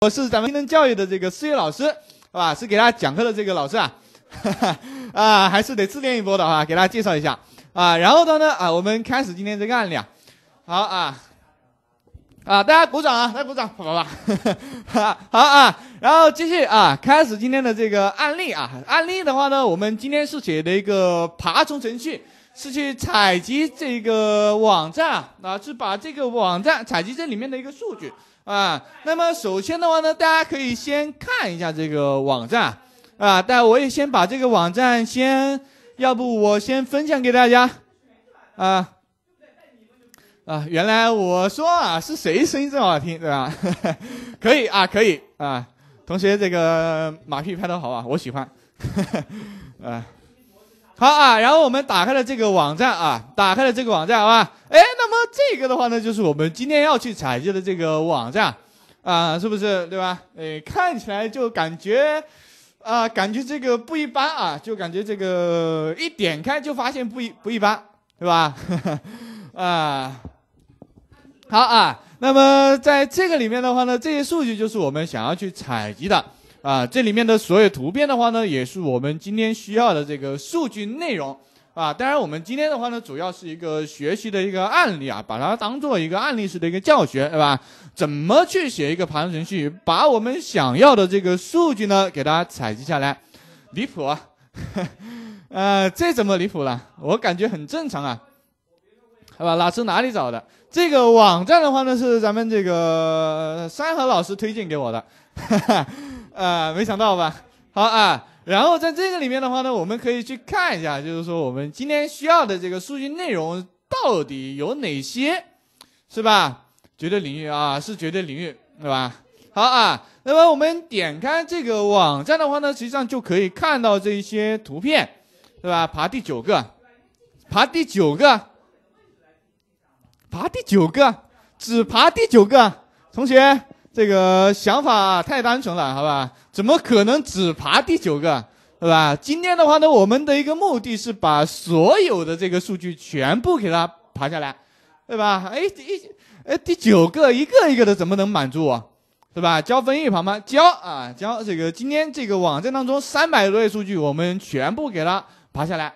我是咱们新能教育的这个思悦老师，好吧？是给大家讲课的这个老师啊，哈哈，啊，还是得自恋一波的哈，给大家介绍一下啊。然后的呢啊，我们开始今天这个案例啊，好啊，啊，大家鼓掌啊，大家鼓掌，好吧？好 啊，然后继续啊，开始今天的这个案例啊。案例的话呢，我们今天是写的一个爬虫程序，是去采集这个网站啊，是把这个网站采集这里面的一个数据。啊，那么首先的话呢，大家可以先看一下这个网站，啊，但我也先把这个网站先，要不我先分享给大家，啊，啊，原来我说啊，是谁声音这么好听，对吧？可以啊，可以啊，同学这个马屁拍的好啊，我喜欢，啊。好啊，然后我们打开了这个网站啊，打开了这个网站，好吧？哎，那么这个的话呢，就是我们今天要去采集的这个网站，啊，是不是对吧？哎，看起来就感觉，啊，感觉这个不一般啊，就感觉这个一点开就发现不一不一般，对吧？啊，好啊，那么在这个里面的话呢，这些数据就是我们想要去采集的。啊，这里面的所有图片的话呢，也是我们今天需要的这个数据内容啊。当然，我们今天的话呢，主要是一个学习的一个案例啊，把它当做一个案例式的一个教学，对吧？怎么去写一个爬虫程序，把我们想要的这个数据呢，给它采集下来？离谱啊！呃，这怎么离谱了？我感觉很正常啊，好吧？老师哪里找的这个网站的话呢，是咱们这个山河老师推荐给我的。哈哈。呃，没想到吧？好啊，然后在这个里面的话呢，我们可以去看一下，就是说我们今天需要的这个数据内容到底有哪些，是吧？绝对领域啊，是绝对领域，对吧？好啊，那么我们点开这个网站的话呢，实际上就可以看到这一些图片，对吧？爬第九个，爬第九个，爬第九个，只爬第九个，同学。这个想法太单纯了，好吧？怎么可能只爬第九个，对吧？今天的话呢，我们的一个目的是把所有的这个数据全部给它爬下来，对吧？哎，一哎第九个一个一个的怎么能满足我，对吧？交分一旁吗？交啊交！这个今天这个网站当中三百多页数据，我们全部给它爬下来，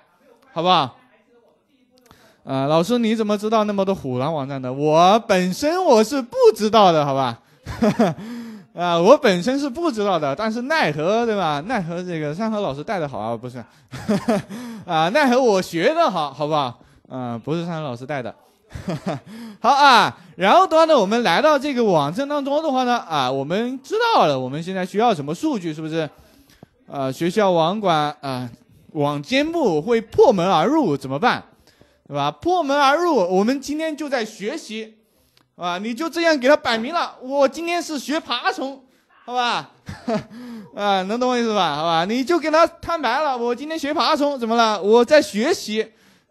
好不好？啊，老师你怎么知道那么多虎狼网站的？我本身我是不知道的，好吧？啊，我本身是不知道的，但是奈何对吧？奈何这个山河老师带的好啊，不是？啊，奈何我学的好，好不好？嗯，不是山河老师带的，好啊。然后的话呢，我们来到这个网站当中的话呢，啊，我们知道了我们现在需要什么数据，是不是？啊，学校网管啊，网监部会破门而入怎么办？对吧？破门而入，我们今天就在学习。啊，你就这样给他摆明了，我今天是学爬虫，好吧？啊，能懂我意思吧？好吧，你就跟他摊白了，我今天学爬虫怎么了？我在学习，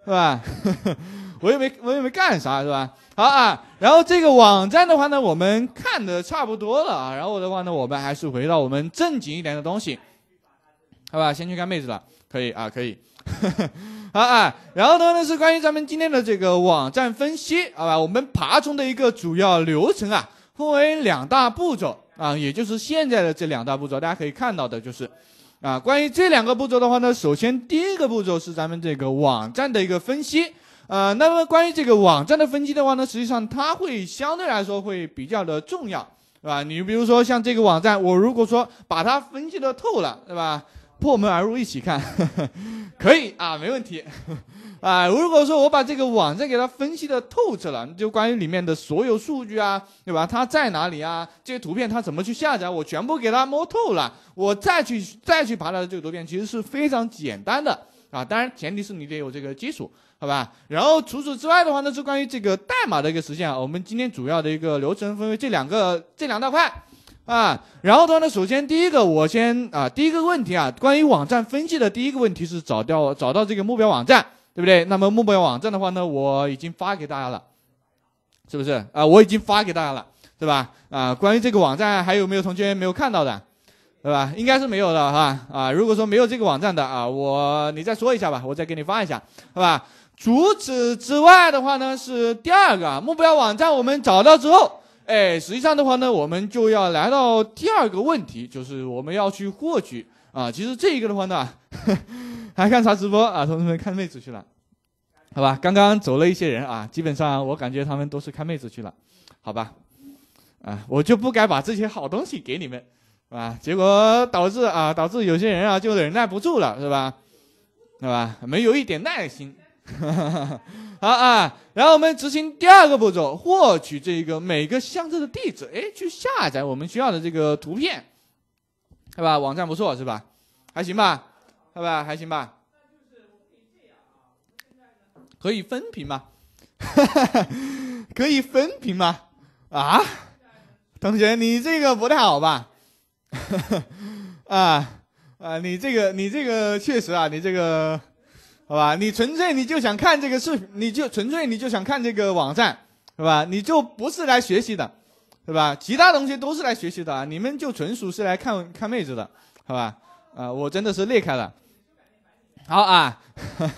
是吧？我又没，我又没干啥，是吧？好啊，然后这个网站的话呢，我们看的差不多了啊，然后的话呢，我们还是回到我们正经一点的东西，好吧？先去看妹子了，可以啊，可以。啊啊，然后的话呢是关于咱们今天的这个网站分析，好吧，我们爬虫的一个主要流程啊，分为两大步骤啊，也就是现在的这两大步骤，大家可以看到的就是，啊，关于这两个步骤的话呢，首先第一个步骤是咱们这个网站的一个分析，呃，那么关于这个网站的分析的话呢，实际上它会相对来说会比较的重要，是吧？你比如说像这个网站，我如果说把它分析的透了，对吧？破门而入，一起看，可以啊，没问题 啊。如果说我把这个网站给它分析的透彻了，就关于里面的所有数据啊，对吧？它在哪里啊？这些图片它怎么去下载？我全部给它摸透了，我再去再去爬它的这个图片，其实是非常简单的啊。当然前提是你得有这个基础，好吧？然后除此之外的话，呢，是关于这个代码的一个实现。我们今天主要的一个流程分为这两个这两大块。啊，然后的话呢，首先第一个，我先啊，第一个问题啊，关于网站分析的第一个问题是找掉找到这个目标网站，对不对？那么目标网站的话呢，我已经发给大家了，是不是啊？我已经发给大家了，对吧？啊，关于这个网站还有没有同学没有看到的，对吧？应该是没有的哈。啊，如果说没有这个网站的啊，我你再说一下吧，我再给你发一下，好吧？除此之外的话呢，是第二个目标网站，我们找到之后。哎，实际上的话呢，我们就要来到第二个问题，就是我们要去获取啊。其实这一个的话呢，还看啥直播啊？同学们看妹子去了，好吧？刚刚走了一些人啊，基本上我感觉他们都是看妹子去了，好吧？啊，我就不该把这些好东西给你们，是吧？结果导致啊，导致有些人啊就忍耐不住了，是吧？是吧？没有一点耐心。哈哈哈，好啊，然后我们执行第二个步骤，获取这个每个相册的地址，哎，去下载我们需要的这个图片，是吧？网站不错是吧？还行吧？好吧，还行吧？可以分屏吗？可以分屏吗？啊，同学，你这个不太好吧？啊啊，你这个你这个确实啊，你这个。好吧，你纯粹你就想看这个视，你就纯粹你就想看这个网站，是吧？你就不是来学习的，是吧？其他东西都是来学习的啊，你们就纯属是来看看妹子的，好吧？啊，我真的是裂开了。好啊，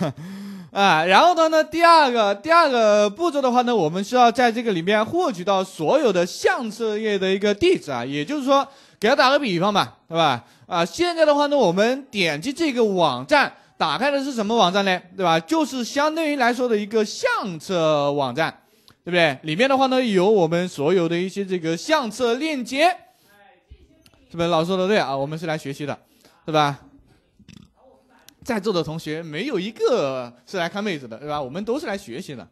啊，然后呢呢，第二个第二个步骤的话呢，我们需要在这个里面获取到所有的相册页的一个地址啊，也就是说，给它打个比方吧，对吧？啊，现在的话呢，我们点击这个网站。打开的是什么网站呢？对吧？就是相对于来说的一个相册网站，对不对？里面的话呢，有我们所有的一些这个相册链接，是不是？老师说的对啊，我们是来学习的，对吧？在座的同学没有一个是来看妹子的，对吧？我们都是来学习的，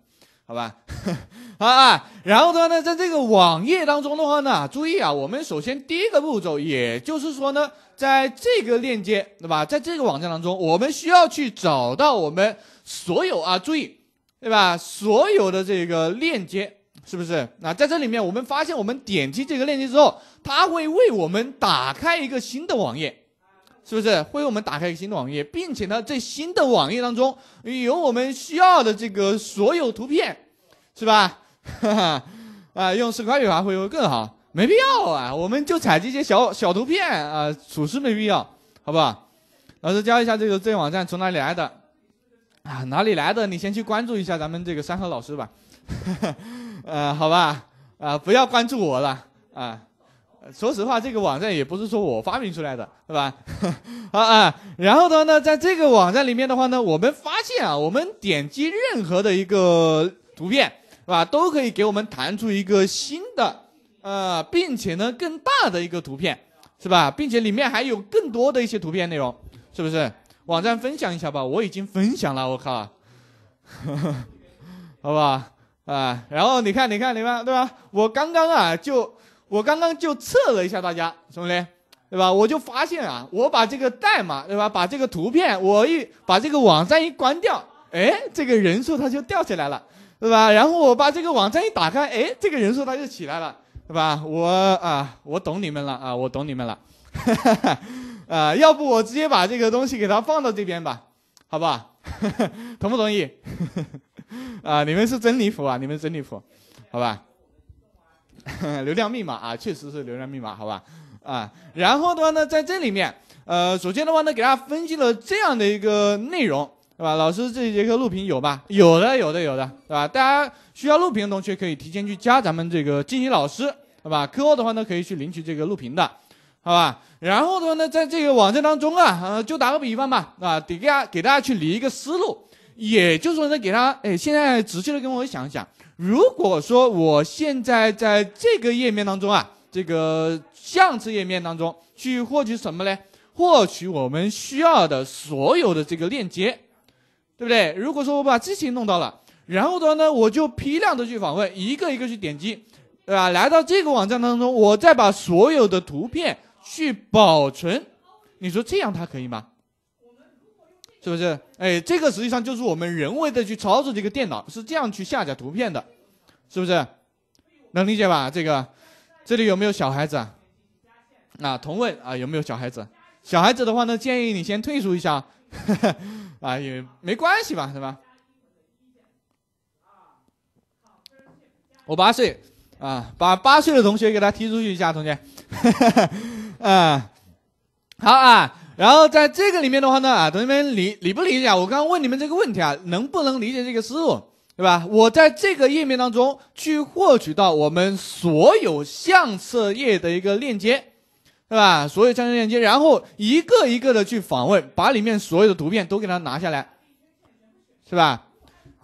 好吧？啊，然后的话呢，在这个网页当中的话呢，注意啊，我们首先第一个步骤，也就是说呢，在这个链接，对吧？在这个网站当中，我们需要去找到我们所有啊，注意，对吧？所有的这个链接，是不是？那在这里面，我们发现我们点击这个链接之后，它会为我们打开一个新的网页，是不是？会为我们打开一个新的网页，并且呢，在新的网页当中有我们需要的这个所有图片，是吧？哈哈，啊，用石块比划会会更好，没必要啊，我们就采集一些小小图片啊，属实没必要，好不好？老师教一下这个这网站从哪里来的啊？哪里来的？你先去关注一下咱们这个山河老师吧，呃，好吧，啊，不要关注我了啊。说实话，这个网站也不是说我发明出来的，是吧？啊 啊，然后的话呢，在这个网站里面的话呢，我们发现啊，我们点击任何的一个图片。是吧？都可以给我们弹出一个新的，呃，并且呢更大的一个图片，是吧？并且里面还有更多的一些图片内容，是不是？网站分享一下吧，我已经分享了，我靠，好吧？啊，然后你看，你看，你看，对吧？我刚刚啊，就我刚刚就测了一下大家什么对吧？我就发现啊，我把这个代码，对吧？把这个图片，我一把这个网站一关掉，哎，这个人数它就掉下来了。对吧？然后我把这个网站一打开，哎，这个人数它就起来了，对吧？我啊，我懂你们了啊，我懂你们了，哈哈啊，要不我直接把这个东西给它放到这边吧，好不好？同不同意？啊，你们是真离谱啊，你们真离谱，好吧？流量密码啊，确实是流量密码，好吧？啊，然后的话呢，在这里面，呃，首先的话呢，给大家分析了这样的一个内容。对吧？老师，这一节课录屏有吧？有的，有的，有的，对吧？大家需要录屏的同学可以提前去加咱们这个金怡老师，对吧？课后的话呢，可以去领取这个录屏的，好吧？然后的话呢，在这个网站当中啊，呃，就打个比方吧，啊，得给大给大家去理一个思路，也就是说呢，给他，哎，现在仔细的跟我想一想，如果说我现在在这个页面当中啊，这个相册页面当中去获取什么呢？获取我们需要的所有的这个链接。对不对？如果说我把机器弄到了，然后的话呢，我就批量的去访问，一个一个去点击，对吧？来到这个网站当中，我再把所有的图片去保存，你说这样它可以吗？是不是？哎，这个实际上就是我们人为的去操作这个电脑，是这样去下载图片的，是不是？能理解吧？这个，这里有没有小孩子啊？啊，同问啊，有没有小孩子？小孩子的话呢，建议你先退出一下。啊，也没关系吧，是吧？我八岁啊，把八岁的同学给他踢出去一下，同学。啊，好啊。然后在这个里面的话呢，啊，同学们理理不理解？我刚刚问你们这个问题啊，能不能理解这个思路，对吧？我在这个页面当中去获取到我们所有相册页的一个链接。对吧？所有相应链接，然后一个一个的去访问，把里面所有的图片都给它拿下来，是吧？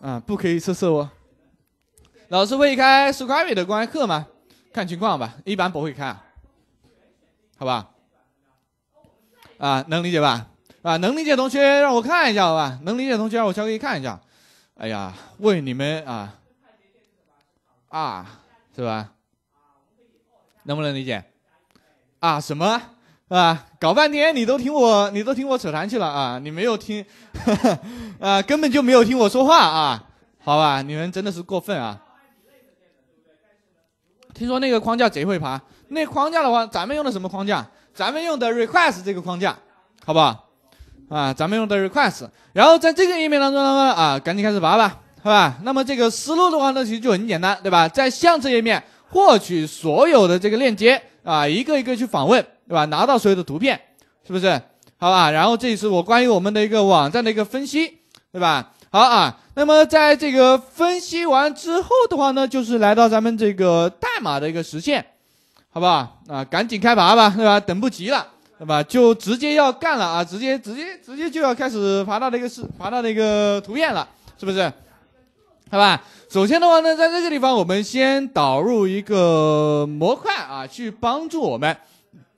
啊，不可以测试哦。老师会开 s u r b e y 的公开课吗？看情况吧，一般不会开，好吧？啊，能理解吧？啊，能理解同学，让我看一下好吧？能理解同学，让我敲给你看一下。哎呀，问你们啊，啊，是吧？能不能理解？啊什么啊？搞半天你都听我，你都听我扯谈去了啊！你没有听，啊，根本就没有听我说话啊！好吧，你们真的是过分啊！听说那个框架贼会爬，那框架的话，咱们用的什么框架？咱们用的 request 这个框架，好不好？啊，咱们用的 request。然后在这个页面当中呢，啊，赶紧开始爬吧，好吧？那么这个思路的话呢，其实就很简单，对吧？在相册页面。获取所有的这个链接啊，一个一个去访问，对吧？拿到所有的图片，是不是？好吧。然后这是我关于我们的一个网站的一个分析，对吧？好啊。那么在这个分析完之后的话呢，就是来到咱们这个代码的一个实现，好不好？啊，赶紧开拔吧，对吧？等不及了，对吧？就直接要干了啊！直接直接直接就要开始爬到那个是爬到那个图片了，是不是？好吧。首先的话呢，在这个地方，我们先导入一个模块啊，去帮助我们，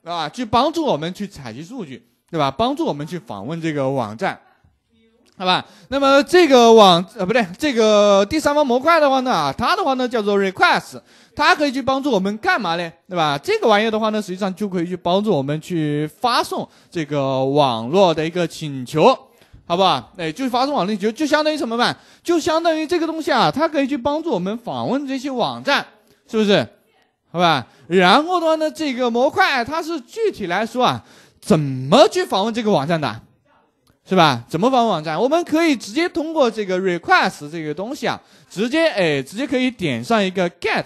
啊，去帮助我们去采集数据，对吧？帮助我们去访问这个网站，好吧？那么这个网呃，不对，这个第三方模块的话呢，它的话呢叫做 request，它可以去帮助我们干嘛呢？对吧？这个玩意儿的话呢，实际上就可以去帮助我们去发送这个网络的一个请求。好不好？哎，就是发送网链接，就相当于什么吧？就相当于这个东西啊，它可以去帮助我们访问这些网站，是不是？好吧。然后的话呢，这个模块它是具体来说啊，怎么去访问这个网站的，是吧？怎么访问网站？我们可以直接通过这个 request 这个东西啊，直接哎，直接可以点上一个 get，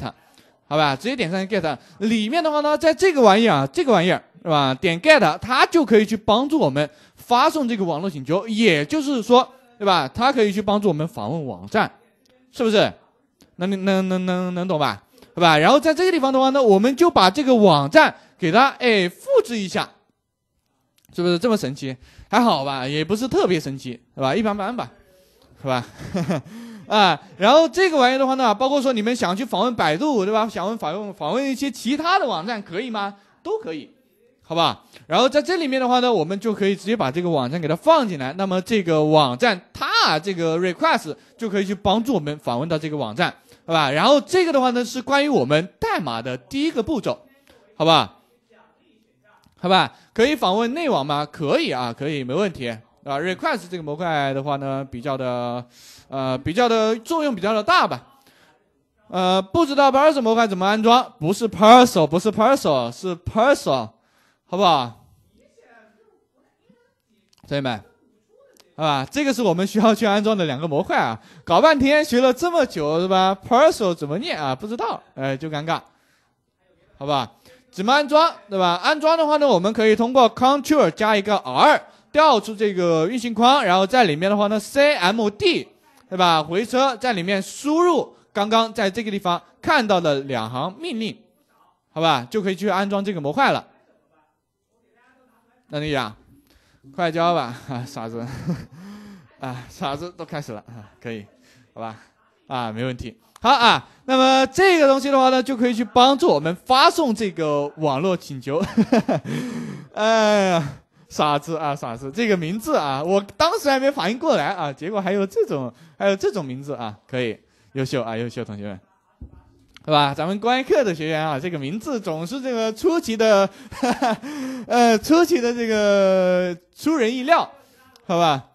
好吧？直接点上一个 get，里面的话呢，在这个玩意儿啊，这个玩意儿是吧？点 get，它就可以去帮助我们。发送这个网络请求，也就是说，对吧？它可以去帮助我们访问网站，是不是？能能能能能能懂吧？对吧？然后在这个地方的话呢，我们就把这个网站给它哎复制一下，是不是这么神奇？还好吧，也不是特别神奇，是吧？一般般吧，是吧？啊，然后这个玩意的话呢，包括说你们想去访问百度，对吧？想问访问访问一些其他的网站可以吗？都可以。好吧，然后在这里面的话呢，我们就可以直接把这个网站给它放进来。那么这个网站它这个 request 就可以去帮助我们访问到这个网站，好吧？然后这个的话呢是关于我们代码的第一个步骤，好吧？好吧？可以访问内网吗？可以啊，可以，没问题啊。request 这个模块的话呢比较的，呃，比较的作用比较的大吧？呃，不知道 p e r s o n l 模块怎么安装？不是 p e r s o n l 不是 p e r s o n l 是 p e r s o n l 好不好，同学们，好吧，这个是我们需要去安装的两个模块啊。搞半天学了这么久，是吧 p e r c o l 怎么念啊？不知道，哎，就尴尬，好吧？怎么安装，对吧？安装的话呢，我们可以通过 Ctrl 加一个 R 调出这个运行框，然后在里面的话呢，CMD，对吧？回车，在里面输入刚刚在这个地方看到的两行命令，好吧，就可以去安装这个模块了。让你啊，快交吧，傻子啊，傻子都开始了啊，可以，好吧，啊，没问题，好啊，那么这个东西的话呢，就可以去帮助我们发送这个网络请求，哈哈，呀，傻子啊，傻子，这个名字啊，我当时还没反应过来啊，结果还有这种，还有这种名字啊，可以，优秀啊，优秀，同学们。是吧？咱们公开课的学员啊，这个名字总是这个出奇的，呃，出奇的这个出人意料，好吧？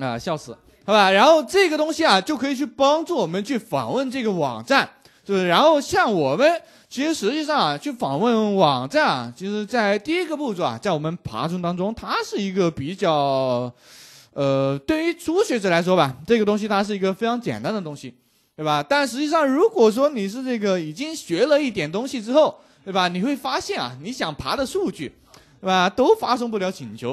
啊，笑死，好吧？然后这个东西啊，就可以去帮助我们去访问这个网站，就是然后像我们其实实际上啊，去访问网站啊，其实在第一个步骤啊，在我们爬虫当中，它是一个比较，呃，对于初学者来说吧，这个东西它是一个非常简单的东西。对吧？但实际上，如果说你是这个已经学了一点东西之后，对吧？你会发现啊，你想爬的数据，对吧？都发送不了请求，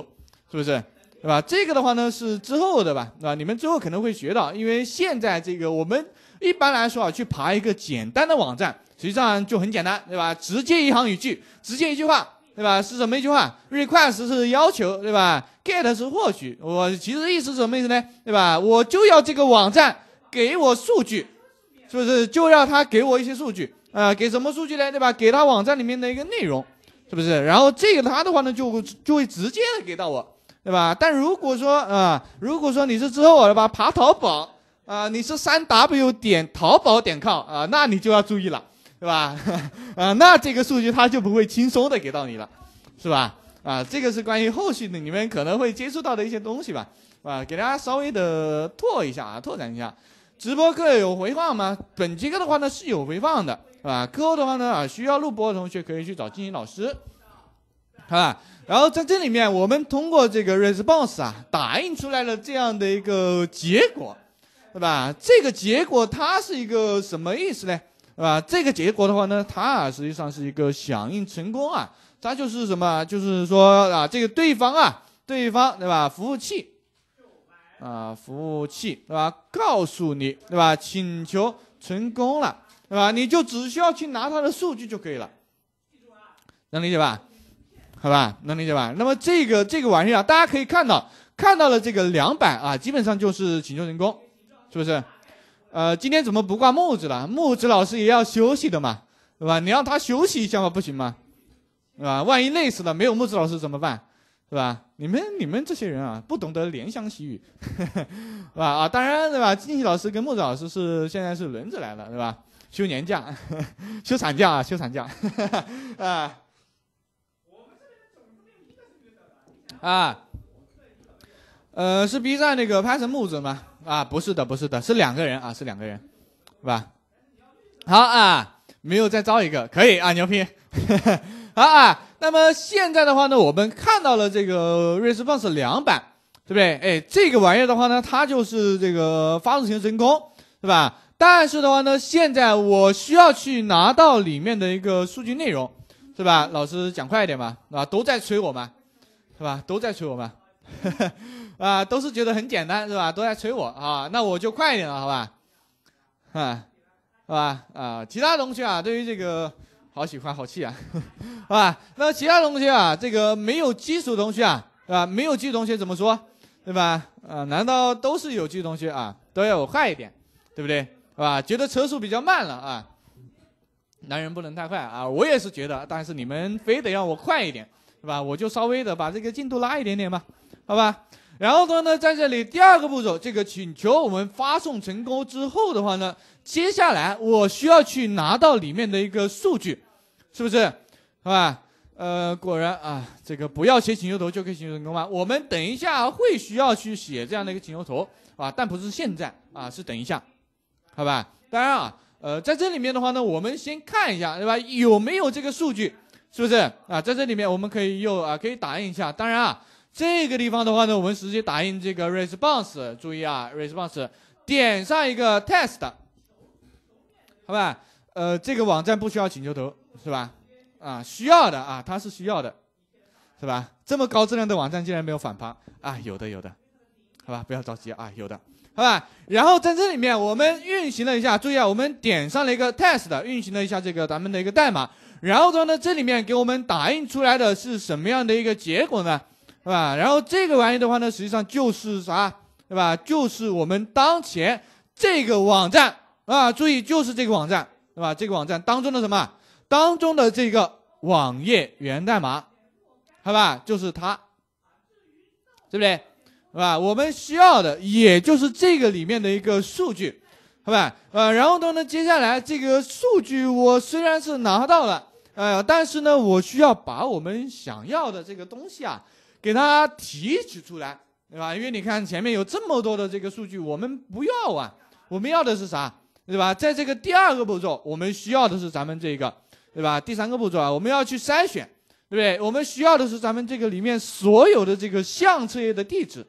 是不是？对吧？这个的话呢是之后的吧，对吧？你们之后可能会学到，因为现在这个我们一般来说啊，去爬一个简单的网站，实际上就很简单，对吧？直接一行语句，直接一句话，对吧？是什么一句话？request 是要求，对吧？get 是获取。我其实意思是什么意思呢？对吧？我就要这个网站给我数据。就是就让他给我一些数据啊，给什么数据呢？对吧？给他网站里面的一个内容，是不是？然后这个他的话呢，就就会直接的给到我，对吧？但如果说啊，如果说你是之后的吧，爬淘宝啊，你是三 w 点淘宝点 com 啊，那你就要注意了，对吧？啊，那这个数据他就不会轻松的给到你了，是吧？啊，这个是关于后续的你们可能会接触到的一些东西吧，啊，给大家稍微的拓一下啊，拓展一下。直播课有回放吗？本节课的话呢是有回放的，是吧？课后的话呢啊，需要录播的同学可以去找静怡老师，好吧？然后在这里面，我们通过这个 r e s p o n s e 啊，打印出来了这样的一个结果，对吧？这个结果它是一个什么意思呢？对吧？这个结果的话呢，它啊实际上是一个响应成功啊，它就是什么？就是说啊，这个对方啊，对方对吧？服务器。啊，服务器对吧？告诉你对吧？请求成功了对吧？你就只需要去拿它的数据就可以了，能理解吧？好吧，能理解吧？那么这个这个玩意儿啊，大家可以看到，看到了这个两百啊，基本上就是请求成功，是不是？呃，今天怎么不挂木子了？木子老师也要休息的嘛，对吧？你让他休息一下嘛，不行吗？对吧？万一累死了，没有木子老师怎么办？是吧？你们你们这些人啊，不懂得怜香惜玉，是吧？啊，当然，对吧？金喜老师跟木子老师是现在是轮着来了，是吧？休年假，休产假，啊，休产假，啊！啊，呃，是 B 站那个拍晨木子吗？啊，不是的，不是的，是两个人啊，是两个人，是吧？好啊，没有再招一个，可以啊，牛逼啊！那么现在的话呢，我们看到了这个瑞士 s 式两版，对不对？哎，这个玩意儿的话呢，它就是这个发送型真空，是吧？但是的话呢，现在我需要去拿到里面的一个数据内容，是吧？老师讲快一点吧，啊，吧？都在催我嘛，是吧？都在催我嘛，啊，都是觉得很简单，是吧？都在催我啊，那我就快一点了，好吧？啊，是吧？啊，其他同学啊，对于这个。好喜欢，好气啊，啊，吧？那其他同学啊，这个没有基础同学啊，对吧？没有基础同学怎么说，对吧？啊，难道都是有基同学啊？都要快一点，对不对？是吧？觉得车速比较慢了啊，男人不能太快啊。我也是觉得，但是你们非得让我快一点，是吧？我就稍微的把这个进度拉一点点吧，好吧。然后呢，在这里第二个步骤，这个请求我们发送成功之后的话呢，接下来我需要去拿到里面的一个数据，是不是？好吧，呃，果然啊，这个不要写请求头就可以请求成功吗？我们等一下会需要去写这样的一个请求头啊，但不是现在啊，是等一下，好吧？当然啊，呃，在这里面的话呢，我们先看一下对吧？有没有这个数据？是不是啊？在这里面我们可以用啊，可以打印一下。当然啊。这个地方的话呢，我们直接打印这个 response，注意啊，response 点上一个 test，好吧？呃，这个网站不需要请求头是吧？啊，需要的啊，它是需要的，是吧？这么高质量的网站竟然没有反扒啊？有的有的，好吧？不要着急啊，有的，好吧？然后在这里面我们运行了一下，注意啊，我们点上了一个 test，运行了一下这个咱们的一个代码，然后呢，这里面给我们打印出来的是什么样的一个结果呢？是吧？然后这个玩意的话呢，实际上就是啥，对吧？就是我们当前这个网站啊，注意，就是这个网站，对吧？这个网站当中的什么？当中的这个网页源代码，好吧？就是它，对不对？是吧？我们需要的也就是这个里面的一个数据，好吧？呃，然后呢，接下来这个数据我虽然是拿到了，呃，但是呢，我需要把我们想要的这个东西啊。给它提取出来，对吧？因为你看前面有这么多的这个数据，我们不要啊，我们要的是啥，对吧？在这个第二个步骤，我们需要的是咱们这个，对吧？第三个步骤啊，我们要去筛选，对不对？我们需要的是咱们这个里面所有的这个相册页的地址，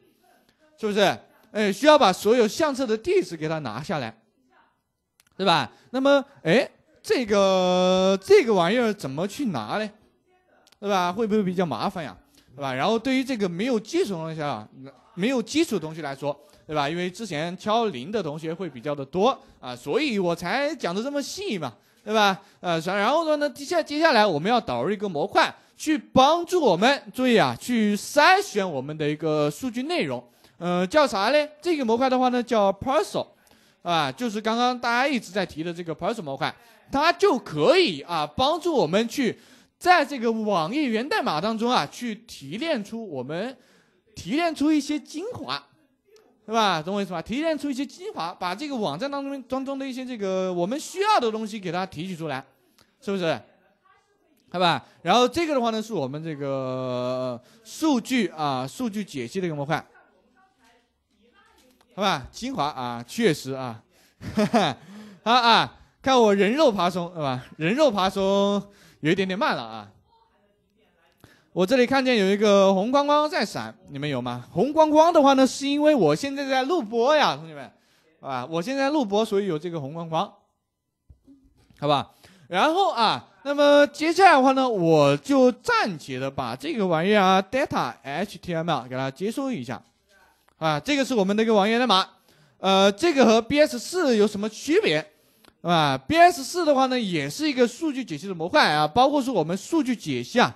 是不是？哎，需要把所有相册的地址给它拿下来，对吧？那么，哎，这个这个玩意儿怎么去拿呢？对吧？会不会比较麻烦呀？对吧？然后对于这个没有基础同学，没有基础同学来说，对吧？因为之前敲零的同学会比较的多啊，所以我才讲的这么细嘛，对吧？呃，然然后说呢，接下接下来我们要导入一个模块去帮助我们，注意啊，去筛选我们的一个数据内容。呃，叫啥呢？这个模块的话呢，叫 Parcel，啊，就是刚刚大家一直在提的这个 Parcel 模块，它就可以啊帮助我们去。在这个网易源代码当中啊，去提炼出我们提炼出一些精华，是吧？懂我意思吧？提炼出一些精华，把这个网站当中当中的一些这个我们需要的东西给它提取出来，是不是？好吧。然后这个的话呢，是我们这个数据啊，数据解析的一个模块，好吧？精华啊，确实啊，哈 哈。好啊，看我人肉爬虫，是吧？人肉爬虫。有一点点慢了啊！我这里看见有一个红光光在闪，你们有吗？红光光的话呢，是因为我现在在录播呀，同学们，啊，我现在录播，所以有这个红光光，好吧？然后啊，那么接下来的话呢，我就暂且的把这个玩意儿啊，data.html 给它接收一下，啊，这个是我们的一个网页代码，呃，这个和 BS4 有什么区别？啊 b S 四的话呢，也是一个数据解析的模块啊，包括是我们数据解析啊，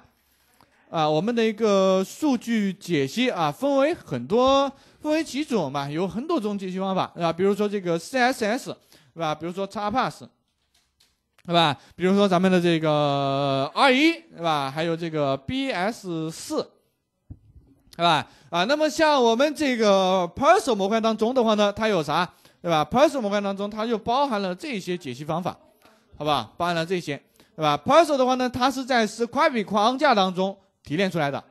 啊，我们的一个数据解析啊，分为很多，分为几种嘛，有很多种解析方法，啊，比如说这个 C S S，是吧？比如说叉 Pass，是吧？比如说咱们的这个 R 1是吧？还有这个 B S 四，是吧？啊，那么像我们这个 Personal 模块当中的话呢，它有啥？对吧？Person 模块当中，它就包含了这些解析方法，好吧？包含了这些，对吧？Person 的话呢，它是在 s c r p 框架当中提炼出来的，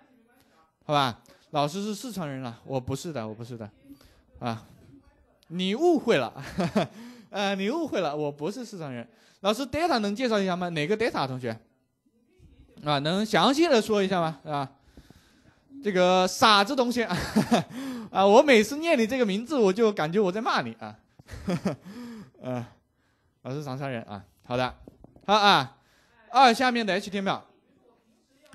好吧？老师是四川人了，我不是的，我不是的，啊，你误会了，呃，你误会了，我不是四川人。老师，Data 能介绍一下吗？哪个 Data 同学？啊，能详细的说一下吗？啊，这个傻子同学。啊，我每次念你这个名字，我就感觉我在骂你啊。嗯，我是长沙人啊。好的，好啊。二下面的 htm，l 好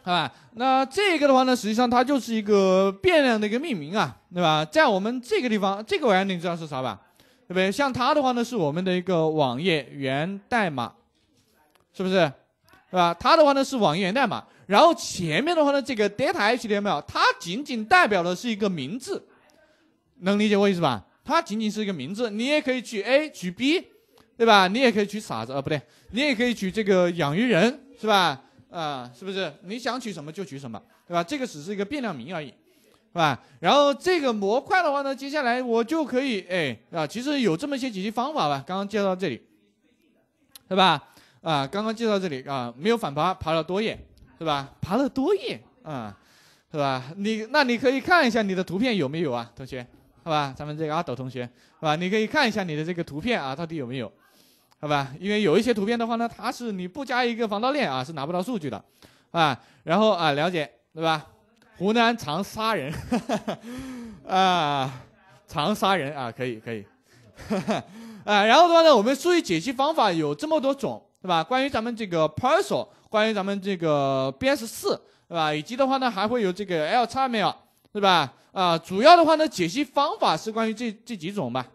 吧？那这个的话呢，实际上它就是一个变量的一个命名啊，对吧？在我们这个地方，这个玩意你知道是啥吧？对不对？像它的话呢，是我们的一个网页源代码，是不是？对吧？它的话呢是网页源代码，然后前面的话呢，这个 data htm，l 它仅仅代表的是一个名字。能理解我意思吧？它仅仅是一个名字，你也可以取 A，取 B，对吧？你也可以取傻子，啊，不对，你也可以取这个养鱼人，是吧？啊，是不是？你想取什么就取什么，对吧？这个只是一个变量名而已，是吧？然后这个模块的话呢，接下来我就可以，哎，啊，其实有这么一些解析方法吧，刚刚介绍到这里，是吧？啊，刚刚介绍这里啊，没有反爬，爬了多页，是吧？爬了多页，啊，是吧？你那你可以看一下你的图片有没有啊，同学。好吧，咱们这个阿斗同学，是吧，你可以看一下你的这个图片啊，到底有没有？好吧，因为有一些图片的话呢，它是你不加一个防盗链啊，是拿不到数据的，啊，然后啊，了解，对吧？湖南长沙人，啊，长沙人啊，可以可以，啊，然后的话呢，我们数据解析方法有这么多种，是吧？关于咱们这个 Perl，关于咱们这个 BS4，对吧？以及的话呢，还会有这个 Lxml。对吧？啊，主要的话呢，解析方法是关于这这几种吧，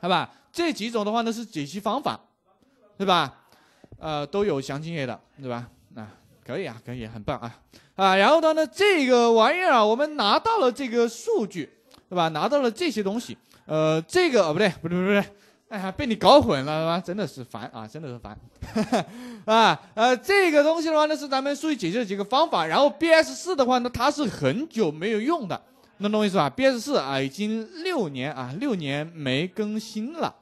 好吧？这几种的话呢是解析方法，对吧？呃，都有详情页的，对吧？啊，可以啊，可以，很棒啊啊！然后呢，这个玩意儿啊，我们拿到了这个数据，对吧？拿到了这些东西，呃，这个哦，不对，不对，不对。哎呀，被你搞混了是吧？真的是烦啊，真的是烦，啊，呃，这个东西的话呢是咱们数据解析的几个方法，然后 B S 四的话呢它是很久没有用的，能懂我意思吧？B S 四啊，已经六年啊，六年没更新了，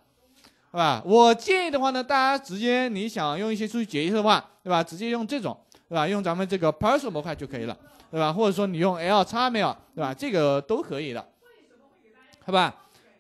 是吧？我建议的话呢，大家直接你想用一些数据解析的话，对吧？直接用这种，对吧？用咱们这个 Perso 模块就可以了，对吧？或者说你用 L a 没有，对吧？这个都可以的，好吧？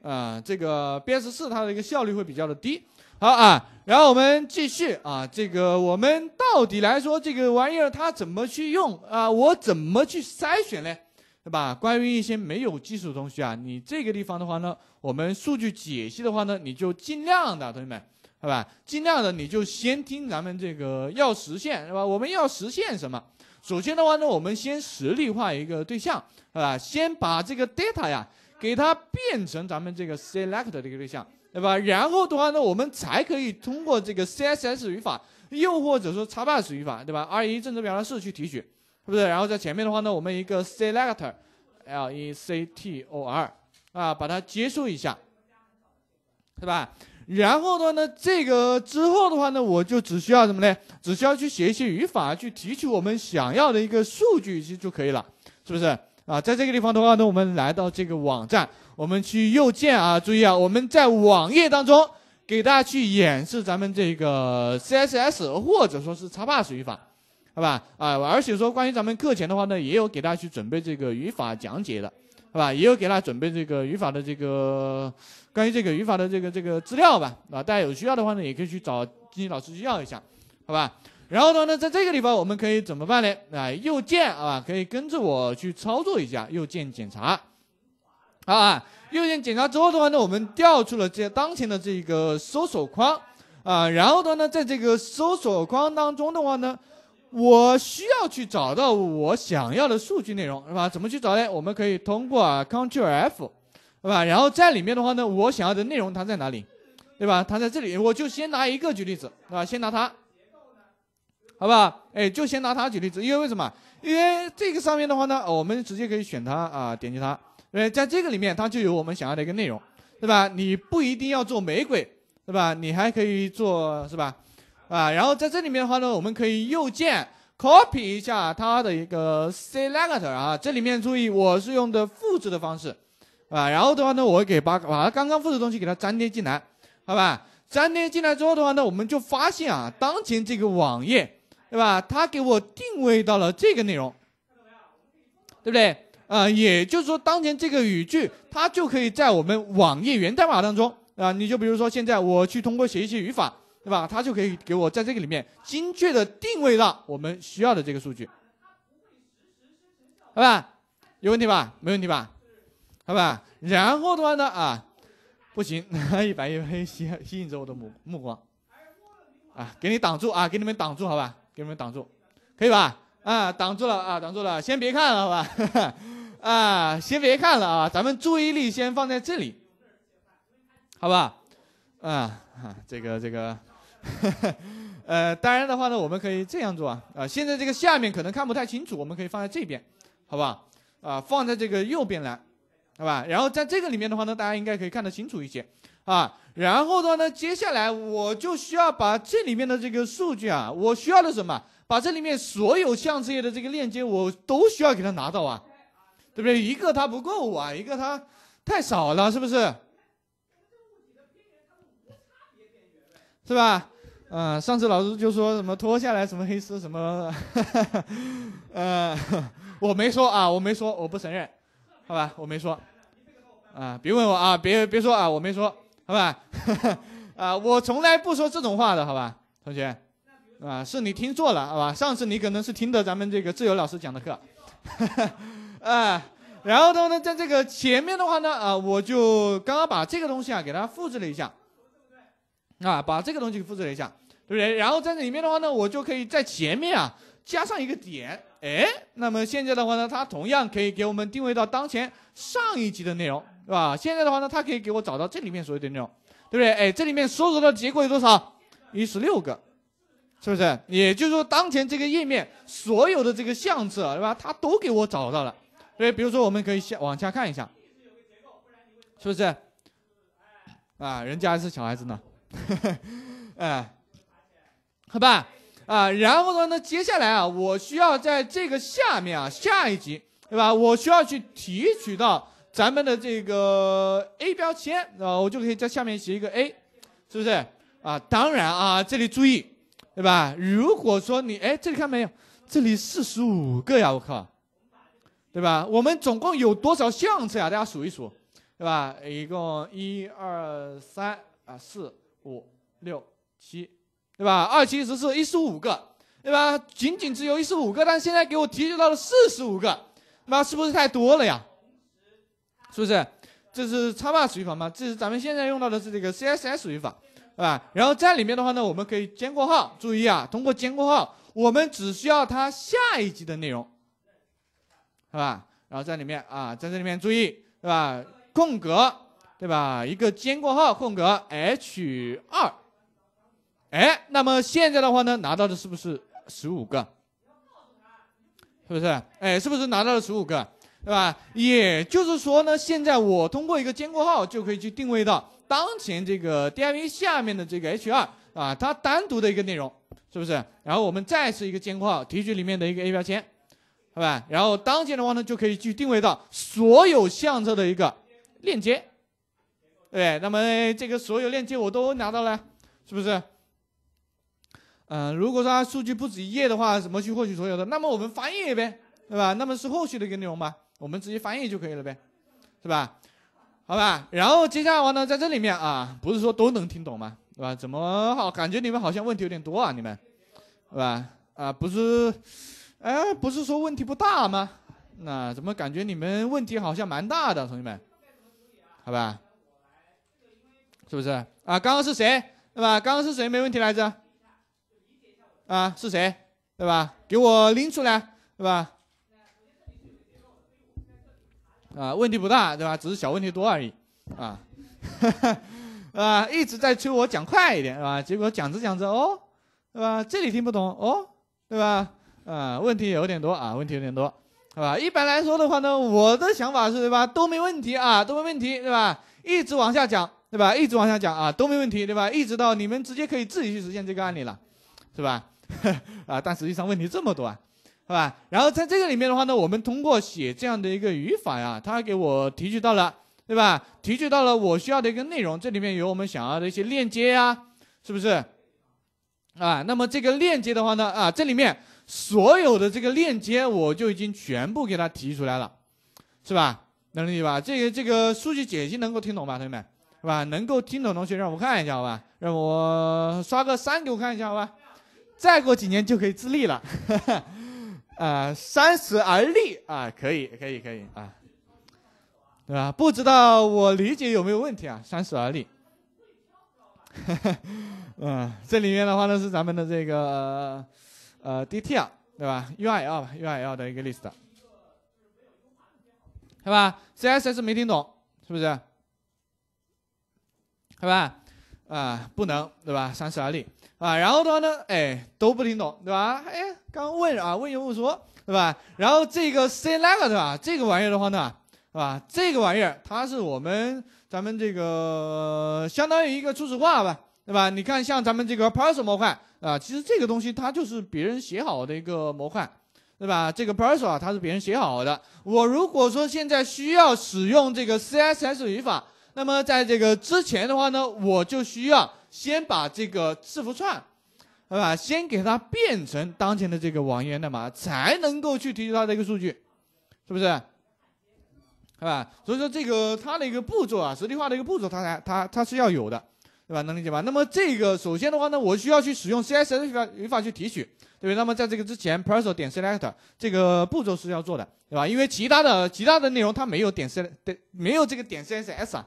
啊，这个 B S 四它的一个效率会比较的低，好啊，然后我们继续啊，这个我们到底来说这个玩意儿它怎么去用啊？我怎么去筛选呢？对吧？关于一些没有基础的同学啊，你这个地方的话呢，我们数据解析的话呢，你就尽量的，同学们，好吧？尽量的你就先听咱们这个要实现是吧？我们要实现什么？首先的话呢，我们先实例化一个对象，是吧？先把这个 data 呀。给它变成咱们这个 s e l e c t 的 r 这个对象，对吧？然后的话呢，我们才可以通过这个 CSS 语法，又或者说 x p a t s 语法，对吧？r 1正则表达式去提取，是不是？然后在前面的话呢，我们一个 selector，l e c t o r 啊，把它接收一下，是吧？然后的话呢，这个之后的话呢，我就只需要什么呢？只需要去写一些语法去提取我们想要的一个数据就就可以了，是不是？啊，在这个地方的话呢，我们来到这个网站，我们去右键啊，注意啊，我们在网页当中给大家去演示咱们这个 CSS 或者说是插 pass 语法，好吧？啊，而且说关于咱们课前的话呢，也有给大家去准备这个语法讲解的，好吧？也有给大家准备这个语法的这个关于这个语法的这个这个资料吧？啊，大家有需要的话呢，也可以去找金金老师去要一下，好吧？然后呢，那呢，在这个地方我们可以怎么办呢？啊，右键啊，可以跟着我去操作一下，右键检查，啊，右键检查之后的话呢，我们调出了这当前的这个搜索框，啊，然后的话呢，在这个搜索框当中的话呢，我需要去找到我想要的数据内容，是吧？怎么去找呢？我们可以通过啊，Ctrl+F，对吧？然后在里面的话呢，我想要的内容它在哪里，对吧？它在这里，我就先拿一个举例子，啊，吧？先拿它。好不好？哎，就先拿它举例子，因为为什么？因为这个上面的话呢，我们直接可以选它啊，点击它，因为在这个里面它就有我们想要的一个内容，对吧？你不一定要做玫瑰，对吧？你还可以做，是吧？啊，然后在这里面的话呢，我们可以右键 copy 一下它的一个 selector 啊，这里面注意，我是用的复制的方式啊，然后的话呢，我给把把它刚刚复制东西给它粘贴进来，好吧？粘贴进来之后的话呢，我们就发现啊，当前这个网页。对吧？它给我定位到了这个内容，对不对？啊，也就是说，当前这个语句，它就可以在我们网页源代码当中啊。你就比如说，现在我去通过写一些语法，对吧？它就可以给我在这个里面精确的定位到我们需要的这个数据，好吧？有问题吧？没问题吧？好吧？然后的话呢，啊，不行，一白一黑 吸吸引着我的目目光，啊，给你挡住啊，给你们挡住，好吧？给你们挡住，可以吧？啊，挡住了啊，挡住了，先别看了，好吧？啊，先别看了啊，咱们注意力先放在这里，好吧？啊，啊，这个这个，呃，当然的话呢，我们可以这样做啊。啊，现在这个下面可能看不太清楚，我们可以放在这边，好不好？啊，放在这个右边来，好吧？然后在这个里面的话呢，大家应该可以看得清楚一些。啊，然后的话呢，接下来我就需要把这里面的这个数据啊，我需要的什么？把这里面所有相册页的这个链接，我都需要给他拿到啊，对不对？一个它不够啊，一个它太少了，是不是？是吧？嗯，上次老师就说什么脱下来什么黑丝什么，呃，我没说啊，我没说，我不承认，好吧，我没说，啊，别问我啊，别别说啊，我没说。好吧，啊，我从来不说这种话的，好吧，同学，啊，是你听错了，好吧，上次你可能是听的咱们这个自由老师讲的课，啊，然后的话呢，在这个前面的话呢，啊，我就刚刚把这个东西啊，给大家复制了一下，啊，把这个东西复制了一下，对不对？然后在这里面的话呢，我就可以在前面啊加上一个点，哎，那么现在的话呢，它同样可以给我们定位到当前上一级的内容。是吧？现在的话呢，它可以给我找到这里面所有的内容，对不对？哎，这里面搜索的结果有多少？一十六个，是不是？也就是说，当前这个页面所有的这个相册，对吧？它都给我找到了。对，比如说，我们可以下往下看一下，是不是？啊，人家还是小孩子呢，哎，好吧，啊，然后呢？那接下来啊，我需要在这个下面啊，下一集，对吧？我需要去提取到。咱们的这个 A 标签，啊，我就可以在下面写一个 A，是不是？啊，当然啊，这里注意，对吧？如果说你，哎，这里看没有？这里四十五个呀，我靠，对吧？我们总共有多少相册呀？大家数一数，对吧？一共一二三啊，四五六七，对吧？二七十四，一十五个，对吧？仅仅只有一十五个，但现在给我提取到了四十五个，那是不是太多了呀？是不是？这是叉号语法吗？这是咱们现在用到的是这个 CSS 语法，对吧？然后在里面的话呢，我们可以尖括号，注意啊，通过尖括号，我们只需要它下一级的内容，是吧？然后在里面啊，在这里面注意，对吧？空格，对吧？一个尖括号，空格，h2。哎，那么现在的话呢，拿到的是不是十五个？是不是？哎，是不是拿到了十五个？对吧？也就是说呢，现在我通过一个监括号就可以去定位到当前这个 div 下面的这个 h2 啊，它单独的一个内容，是不是？然后我们再次一个监括号提取里面的一个 a 标签，好吧？然后当前的话呢，就可以去定位到所有相册的一个链接，对。那么这个所有链接我都拿到了，是不是？嗯，如果说数据不止一页的话，怎么去获取所有的？那么我们翻页呗，对吧？那么是后续的一个内容吧。我们直接翻译就可以了呗，是吧？好吧，然后接下来呢，在这里面啊，不是说都能听懂吗？是吧？怎么好感觉你们好像问题有点多啊，你们，是吧？啊，不是，哎，不是说问题不大吗？那怎么感觉你们问题好像蛮大的，同学们？好吧，是不是？啊，刚刚是谁？对吧？刚刚是谁没问题来着？啊，是谁？对吧？给我拎出来，对吧？啊，问题不大，对吧？只是小问题多而已，啊，啊，一直在催我讲快一点，是吧？结果讲着讲着，哦，对吧？这里听不懂，哦，对吧？啊，问题有点多啊，问题有点多，对吧？一般来说的话呢，我的想法是，对吧？都没问题啊，都没问题，对吧？一直往下讲，对吧？一直往下讲啊，都没问题，对吧？一直到你们直接可以自己去实现这个案例了，是吧？啊，但实际上问题这么多啊。是吧？然后在这个里面的话呢，我们通过写这样的一个语法呀，它给我提取到了，对吧？提取到了我需要的一个内容，这里面有我们想要的一些链接呀，是不是？啊，那么这个链接的话呢，啊，这里面所有的这个链接我就已经全部给它提出来了，是吧？能理解吧？这个这个数据解析能够听懂吧，同学们？是吧？能够听懂同学，让我看一下好吧，让我刷个三给我看一下好吧？再过几年就可以自立了。啊，三十而立啊，可以，可以，可以啊，对吧？不知道我理解有没有问题啊？三十而立，嗯，这里面的话呢是咱们的这个呃，D T l 对吧？U r L 吧，U r L 的一个 list，好吧？C S S 没听懂是不是？好吧，啊，不能，对吧？三十而立。啊，然后的话呢，哎，都不听懂，对吧？哎，刚问啊，问又不说，对吧？然后这个 C l 那个，对吧？这个玩意儿的话呢，是吧？这个玩意儿，它是我们咱们这个相当于一个初始化吧，对吧？你看，像咱们这个 p a r s e n 模块啊，其实这个东西它就是别人写好的一个模块，对吧？这个 p a r s e n 啊，它是别人写好的。我如果说现在需要使用这个 CSS 语法，那么在这个之前的话呢，我就需要。先把这个字符串，对吧？先给它变成当前的这个网页代码，才能够去提取它的一个数据，是不是？对吧？所以说这个它的一个步骤啊，实体化的一个步骤，它它它是要有的，对吧？能理解吧？那么这个首先的话呢，我需要去使用 CSS 语法语法去提取，对吧？那么在这个之前 p r s c a l 点 s e l e c t 这个步骤是要做的，对吧？因为其他的其他的内容它没有点 sel，没有这个点 CSS 啊，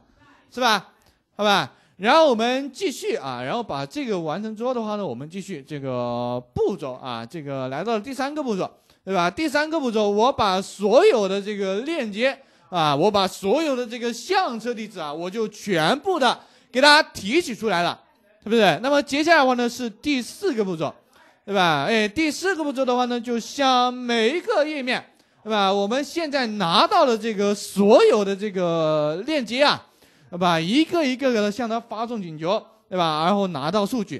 是吧？好吧？然后我们继续啊，然后把这个完成之后的话呢，我们继续这个步骤啊，这个来到了第三个步骤，对吧？第三个步骤，我把所有的这个链接啊，我把所有的这个相册地址啊，我就全部的给大家提取出来了，对不对？那么接下来的话呢是第四个步骤，对吧？哎，第四个步骤的话呢，就像每一个页面，对吧？我们现在拿到了这个所有的这个链接啊。对吧？一个一个的向他发送请求，对吧？然后拿到数据，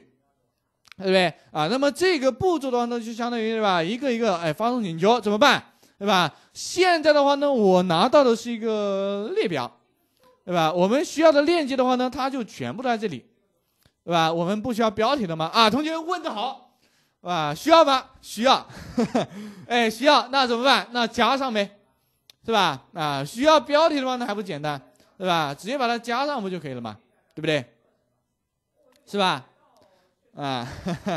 对不对？啊，那么这个步骤的话呢，就相当于对吧？一个一个哎发送请求怎么办？对吧？现在的话呢，我拿到的是一个列表，对吧？我们需要的链接的话呢，它就全部在这里，对吧？我们不需要标题的吗？啊，同学问的好，啊，需要吗？需要，哎，需要，那怎么办？那加上呗，是吧？啊，需要标题的话，那还不简单。对吧？直接把它加上不就可以了嘛？对不对？是吧？啊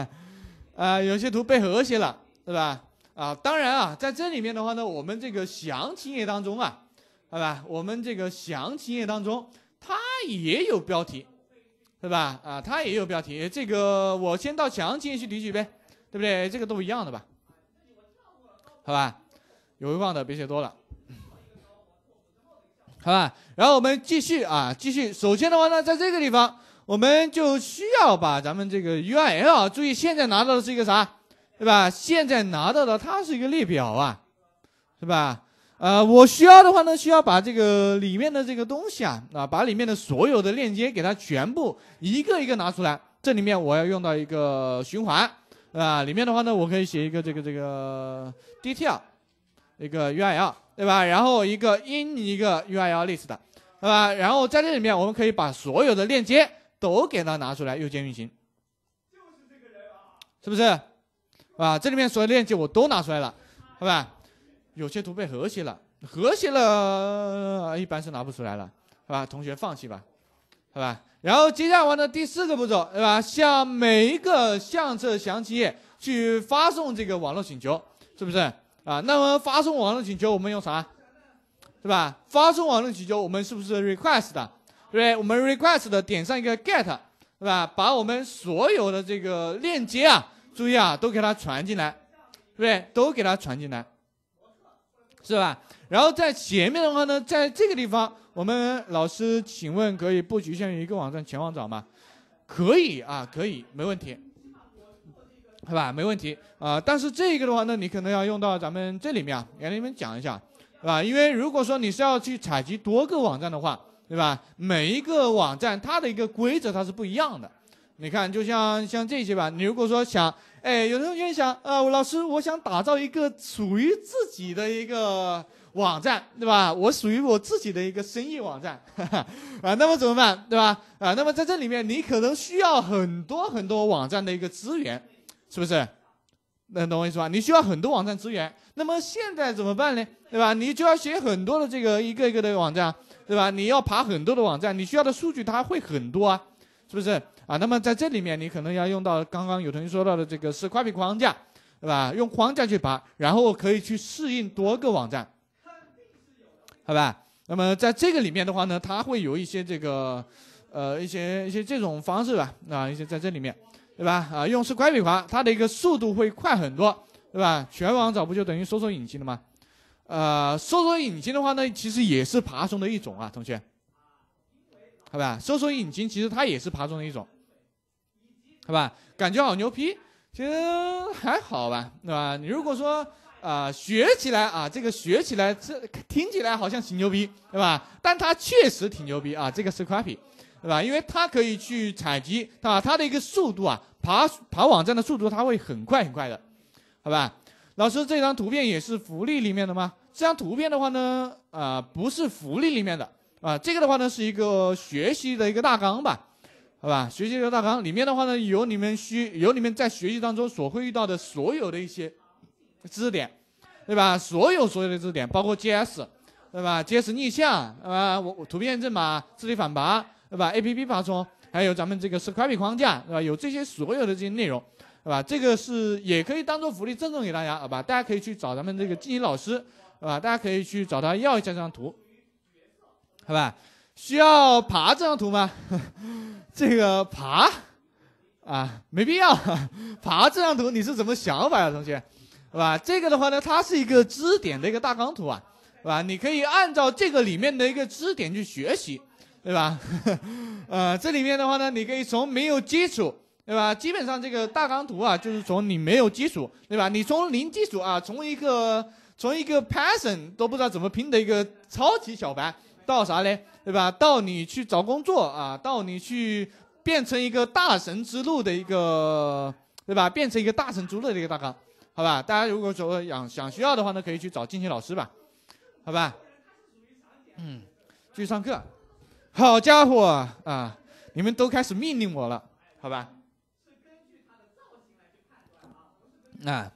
啊，有些图被和谐了，对吧？啊，当然啊，在这里面的话呢，我们这个详情页当中啊，好吧，我们这个详情页当中它也有标题，对吧？啊，它也有标题，这个我先到详情页去提取呗，对不对？这个都一样的吧？好吧，有遗忘的别写多了。好吧，然后我们继续啊，继续。首先的话呢，在这个地方，我们就需要把咱们这个 URL，注意现在拿到的是一个啥，对吧？现在拿到的它是一个列表啊，是吧？呃，我需要的话呢，需要把这个里面的这个东西啊，啊，把里面的所有的链接给它全部一个一个拿出来。这里面我要用到一个循环啊，里面的话呢，我可以写一个这个这个 d e t a i l 一个 URL。对吧？然后一个 in 一个 U I L list 的，对吧？然后在这里面，我们可以把所有的链接都给它拿出来，右键运行，就是这个人啊，是不是？啊，这里面所有链接我都拿出来了，好吧？有些图被和谐了，和谐了一般是拿不出来了，好吧？同学放弃吧，好吧？然后接下来的第四个步骤，对吧？向每一个相册详情页去发送这个网络请求，是不是？啊，那么发送网络请求我们用啥，是吧？发送网络请求我们是不是 request 的，对不对？我们 request 的点上一个 get，是吧？把我们所有的这个链接啊，注意啊，都给它传进来，对不对？都给它传进来，是吧？然后在前面的话呢，在这个地方，我们老师请问可以不局限于一个网站前往找吗？可以啊，可以，没问题。是吧？没问题啊。但是这个的话，那你可能要用到咱们这里面啊，给你们讲一下，对吧？因为如果说你是要去采集多个网站的话，对吧？每一个网站它的一个规则它是不一样的。你看，就像像这些吧。你如果说想，哎，有同学想，呃，老师，我想打造一个属于自己的一个网站，对吧？我属于我自己的一个生意网站，哈哈，啊，那么怎么办，对吧？啊，那么在这里面，你可能需要很多很多网站的一个资源。是不是？能懂我意思吧？你需要很多网站资源，那么现在怎么办呢？对吧？你就要写很多的这个一个一个的网站，对吧？你要爬很多的网站，你需要的数据它会很多啊，是不是啊？那么在这里面，你可能要用到刚刚有同学说到的这个是 s c r p y 框架，对吧？用框架去爬，然后可以去适应多个网站，好吧？那么在这个里面的话呢，它会有一些这个，呃，一些一些这种方式吧，啊，一些在这里面。对吧？啊，用是快比滑，它的一个速度会快很多，对吧？全网找不就等于搜索引擎了吗？呃，搜索引擎的话呢，其实也是爬虫的一种啊，同学，好吧？搜索引擎其实它也是爬虫的一种，好吧？感觉好牛逼，其实还好吧，对吧？你如果说啊，学起来啊，这个学起来这听起来好像挺牛逼，对吧？但它确实挺牛逼啊，这个是快笔，对吧？因为它可以去采集，对吧？它的一个速度啊。爬爬网站的速度，它会很快很快的，好吧？老师，这张图片也是福利里面的吗？这张图片的话呢，呃，不是福利里面的，啊，这个的话呢是一个学习的一个大纲吧，好吧？学习的大纲里面的话呢，有你们需，有你们在学习当中所会遇到的所有的一些知识点，对吧？所有所有的知识点，包括 JS，对吧？JS 逆向，对吧？我我图片验证码、智力反拔，对吧？APP 爬虫。还有咱们这个 Scrapy 框架，是吧？有这些所有的这些内容，是吧？这个是也可以当做福利赠送给大家，好吧？大家可以去找咱们这个静怡老师，是吧？大家可以去找他要一下这张图，好吧？需要爬这张图吗？这个爬啊，没必要 爬这张图。你是怎么想法呀，同学？是吧？这个的话呢，它是一个知识点的一个大纲图啊，是吧？你可以按照这个里面的一个知识点去学习。对吧？呃，这里面的话呢，你可以从没有基础，对吧？基本上这个大纲图啊，就是从你没有基础，对吧？你从零基础啊，从一个从一个 passion 都不知道怎么拼的一个超级小白，到啥嘞？对吧？到你去找工作啊，到你去变成一个大神之路的一个，对吧？变成一个大神之路的一个大纲，好吧？大家如果说想想需要的话呢，可以去找静心老师吧，好吧？嗯，继续上课。好家伙啊！你们都开始命令我了，好吧？啊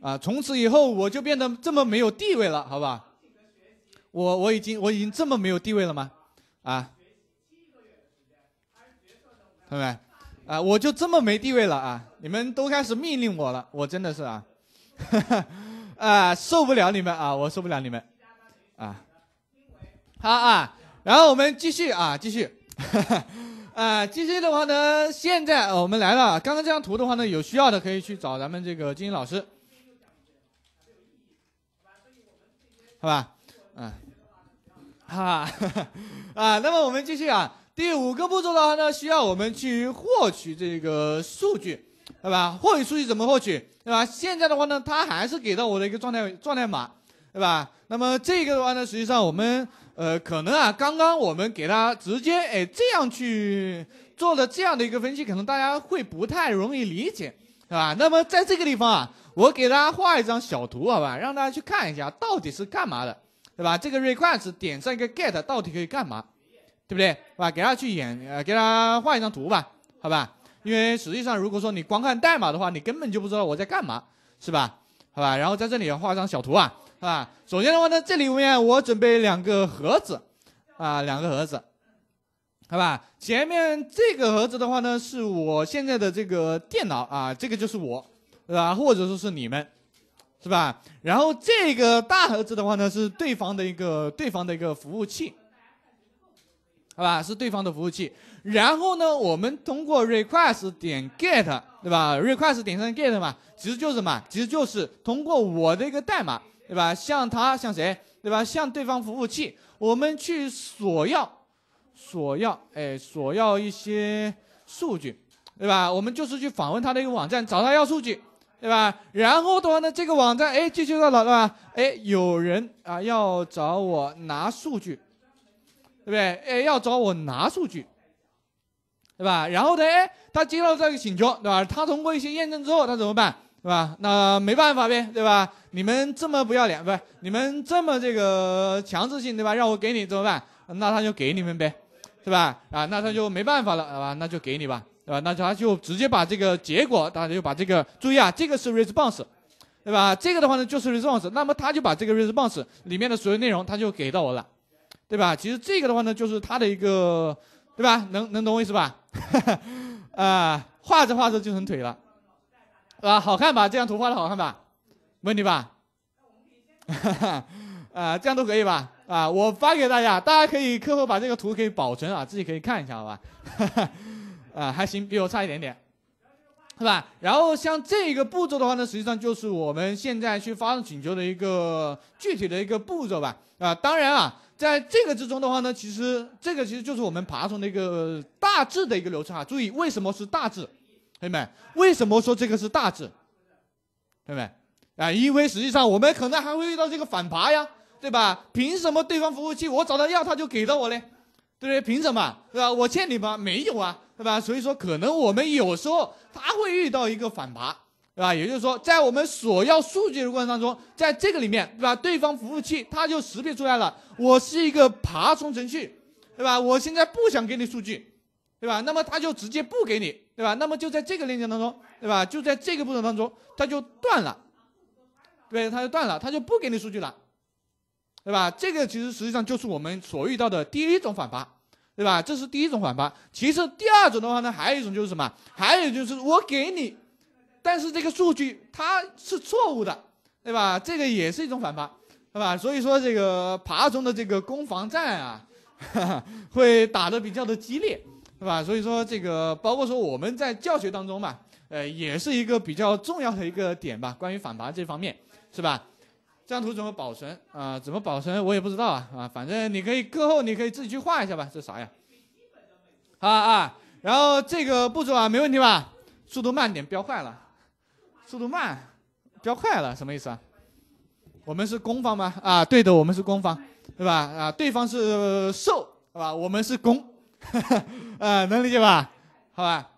啊！从此以后我就变得这么没有地位了，好吧？我我已经我已经这么没有地位了吗？啊！同学们啊，我就这么没地位了啊！你们都开始命令我了，我真的是啊！啊，受不了你们啊！我受不了你们啊！好啊。然后我们继续啊，继续，啊，继续的话呢，现在我们来了。刚刚这张图的话呢，有需要的可以去找咱们这个金英老师，好吧？嗯，哈，啊，那么我们继续啊。第五个步骤的话呢，需要我们去获取这个数据，对吧？获取数据怎么获取？对吧？现在的话呢，它还是给到我的一个状态状态码，对吧？那么这个的话呢，实际上我们。呃，可能啊，刚刚我们给大家直接哎这样去做了这样的一个分析，可能大家会不太容易理解，是吧？那么在这个地方啊，我给大家画一张小图，好吧，让大家去看一下到底是干嘛的，对吧？这个 request 点上一个 get 到底可以干嘛，对不对？是吧，给大家去演，呃，给大家画一张图吧，好吧？因为实际上如果说你光看代码的话，你根本就不知道我在干嘛，是吧？好吧，然后在这里画张小图啊。啊。首先的话呢，这里面我准备两个盒子，啊，两个盒子，好吧？前面这个盒子的话呢，是我现在的这个电脑啊，这个就是我，对吧？或者说是你们，是吧？然后这个大盒子的话呢，是对方的一个对方的一个服务器，好吧？是对方的服务器。然后呢，我们通过 request 点 get，对吧？request 点上 get 嘛，其实就是嘛，其实就是通过我的一个代码。对吧？向他向谁？对吧？向对方服务器，我们去索要，索要，哎，索要一些数据，对吧？我们就是去访问他的一个网站，找他要数据，对吧？然后的话呢，这个网站，哎，接续到了，对吧？哎，有人啊，要找我拿数据，对不对？哎，要找我拿数据，对吧？然后呢，哎，他接到这个请求，对吧？他通过一些验证之后，他怎么办？是吧？那没办法呗，对吧？你们这么不要脸，不是？你们这么这个强制性，对吧？让我给你怎么办？那他就给你们呗，是吧？啊，那他就没办法了，好吧？那就给你吧，对吧？那他就直接把这个结果，大家就把这个注意啊，这个是 response，对吧？这个的话呢就是 response，那么他就把这个 response 里面的所有内容，他就给到我了，对吧？其实这个的话呢就是他的一个，对吧？能能懂我意思吧？啊，画着画着就成腿了。啊，好看吧？这张图画的好看吧？问题吧？啊，这样都可以吧？啊，我发给大家，大家可以课后把这个图可以保存啊，自己可以看一下，好吧？啊，还行，比我差一点点，是吧？然后像这个步骤的话呢，实际上就是我们现在去发送请求的一个具体的一个步骤吧。啊，当然啊，在这个之中的话呢，其实这个其实就是我们爬虫的一个大致的一个流程啊。注意，为什么是大致？朋友们，为什么说这个是大致？朋友们啊，因为实际上我们可能还会遇到这个反爬呀，对吧？凭什么对方服务器我找他要他就给到我嘞？对不对？凭什么？对吧？我欠你吗？没有啊，对吧？所以说，可能我们有时候他会遇到一个反爬，对吧？也就是说，在我们索要数据的过程当中，在这个里面，对吧？对方服务器他就识别出来了，我是一个爬虫程序，对吧？我现在不想给你数据，对吧？那么他就直接不给你。对吧？那么就在这个链接当中，对吧？就在这个步骤当中，它就断了，对，它就断了，它就不给你数据了，对吧？这个其实实际上就是我们所遇到的第一种反扒，对吧？这是第一种反扒，其实第二种的话呢，还有一种就是什么？还有就是我给你，但是这个数据它是错误的，对吧？这个也是一种反扒，对吧？所以说这个爬虫的这个攻防战啊，会打的比较的激烈。是吧？所以说这个，包括说我们在教学当中嘛，呃，也是一个比较重要的一个点吧，关于反拔这方面，是吧？这张图怎么保存啊？怎么保存我也不知道啊啊！反正你可以课后你可以自己去画一下吧。这啥呀？啊啊！然后这个步骤啊，没问题吧？速度慢点，标快了。速度慢，标快了，什么意思啊？我们是攻方吗？啊，对的，我们是攻方，对吧？啊，对方是受，是吧？我们是攻。呃，能理解吧？好吧，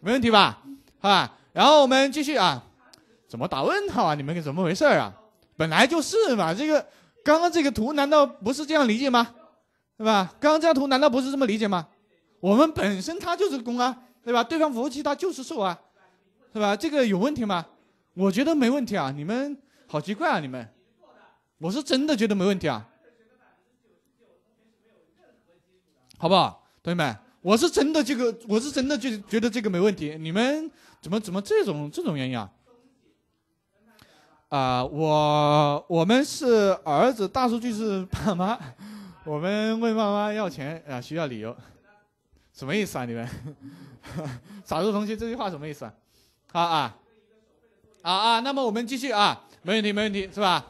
没问题吧？好吧，然后我们继续啊。怎么打问号啊？你们怎么回事儿啊？本来就是嘛。这个刚刚这个图难道不是这样理解吗？对吧？刚刚这张图难道不是这么理解吗？我们本身它就是攻啊，对吧？对方服务器它就是受啊，是吧？这个有问题吗？我觉得没问题啊。你们好奇怪啊，你们。我是真的觉得没问题啊。好不好，同学们？我是真的这个，我是真的就觉得这个没问题。你们怎么怎么这种这种原因啊？啊，我我们是儿子，大数据是爸妈，我们问爸妈要钱啊，需要理由，什么意思啊？你们，傻子同学，这句话什么意思啊？啊啊啊啊！那么我们继续啊，没问题没问题是吧？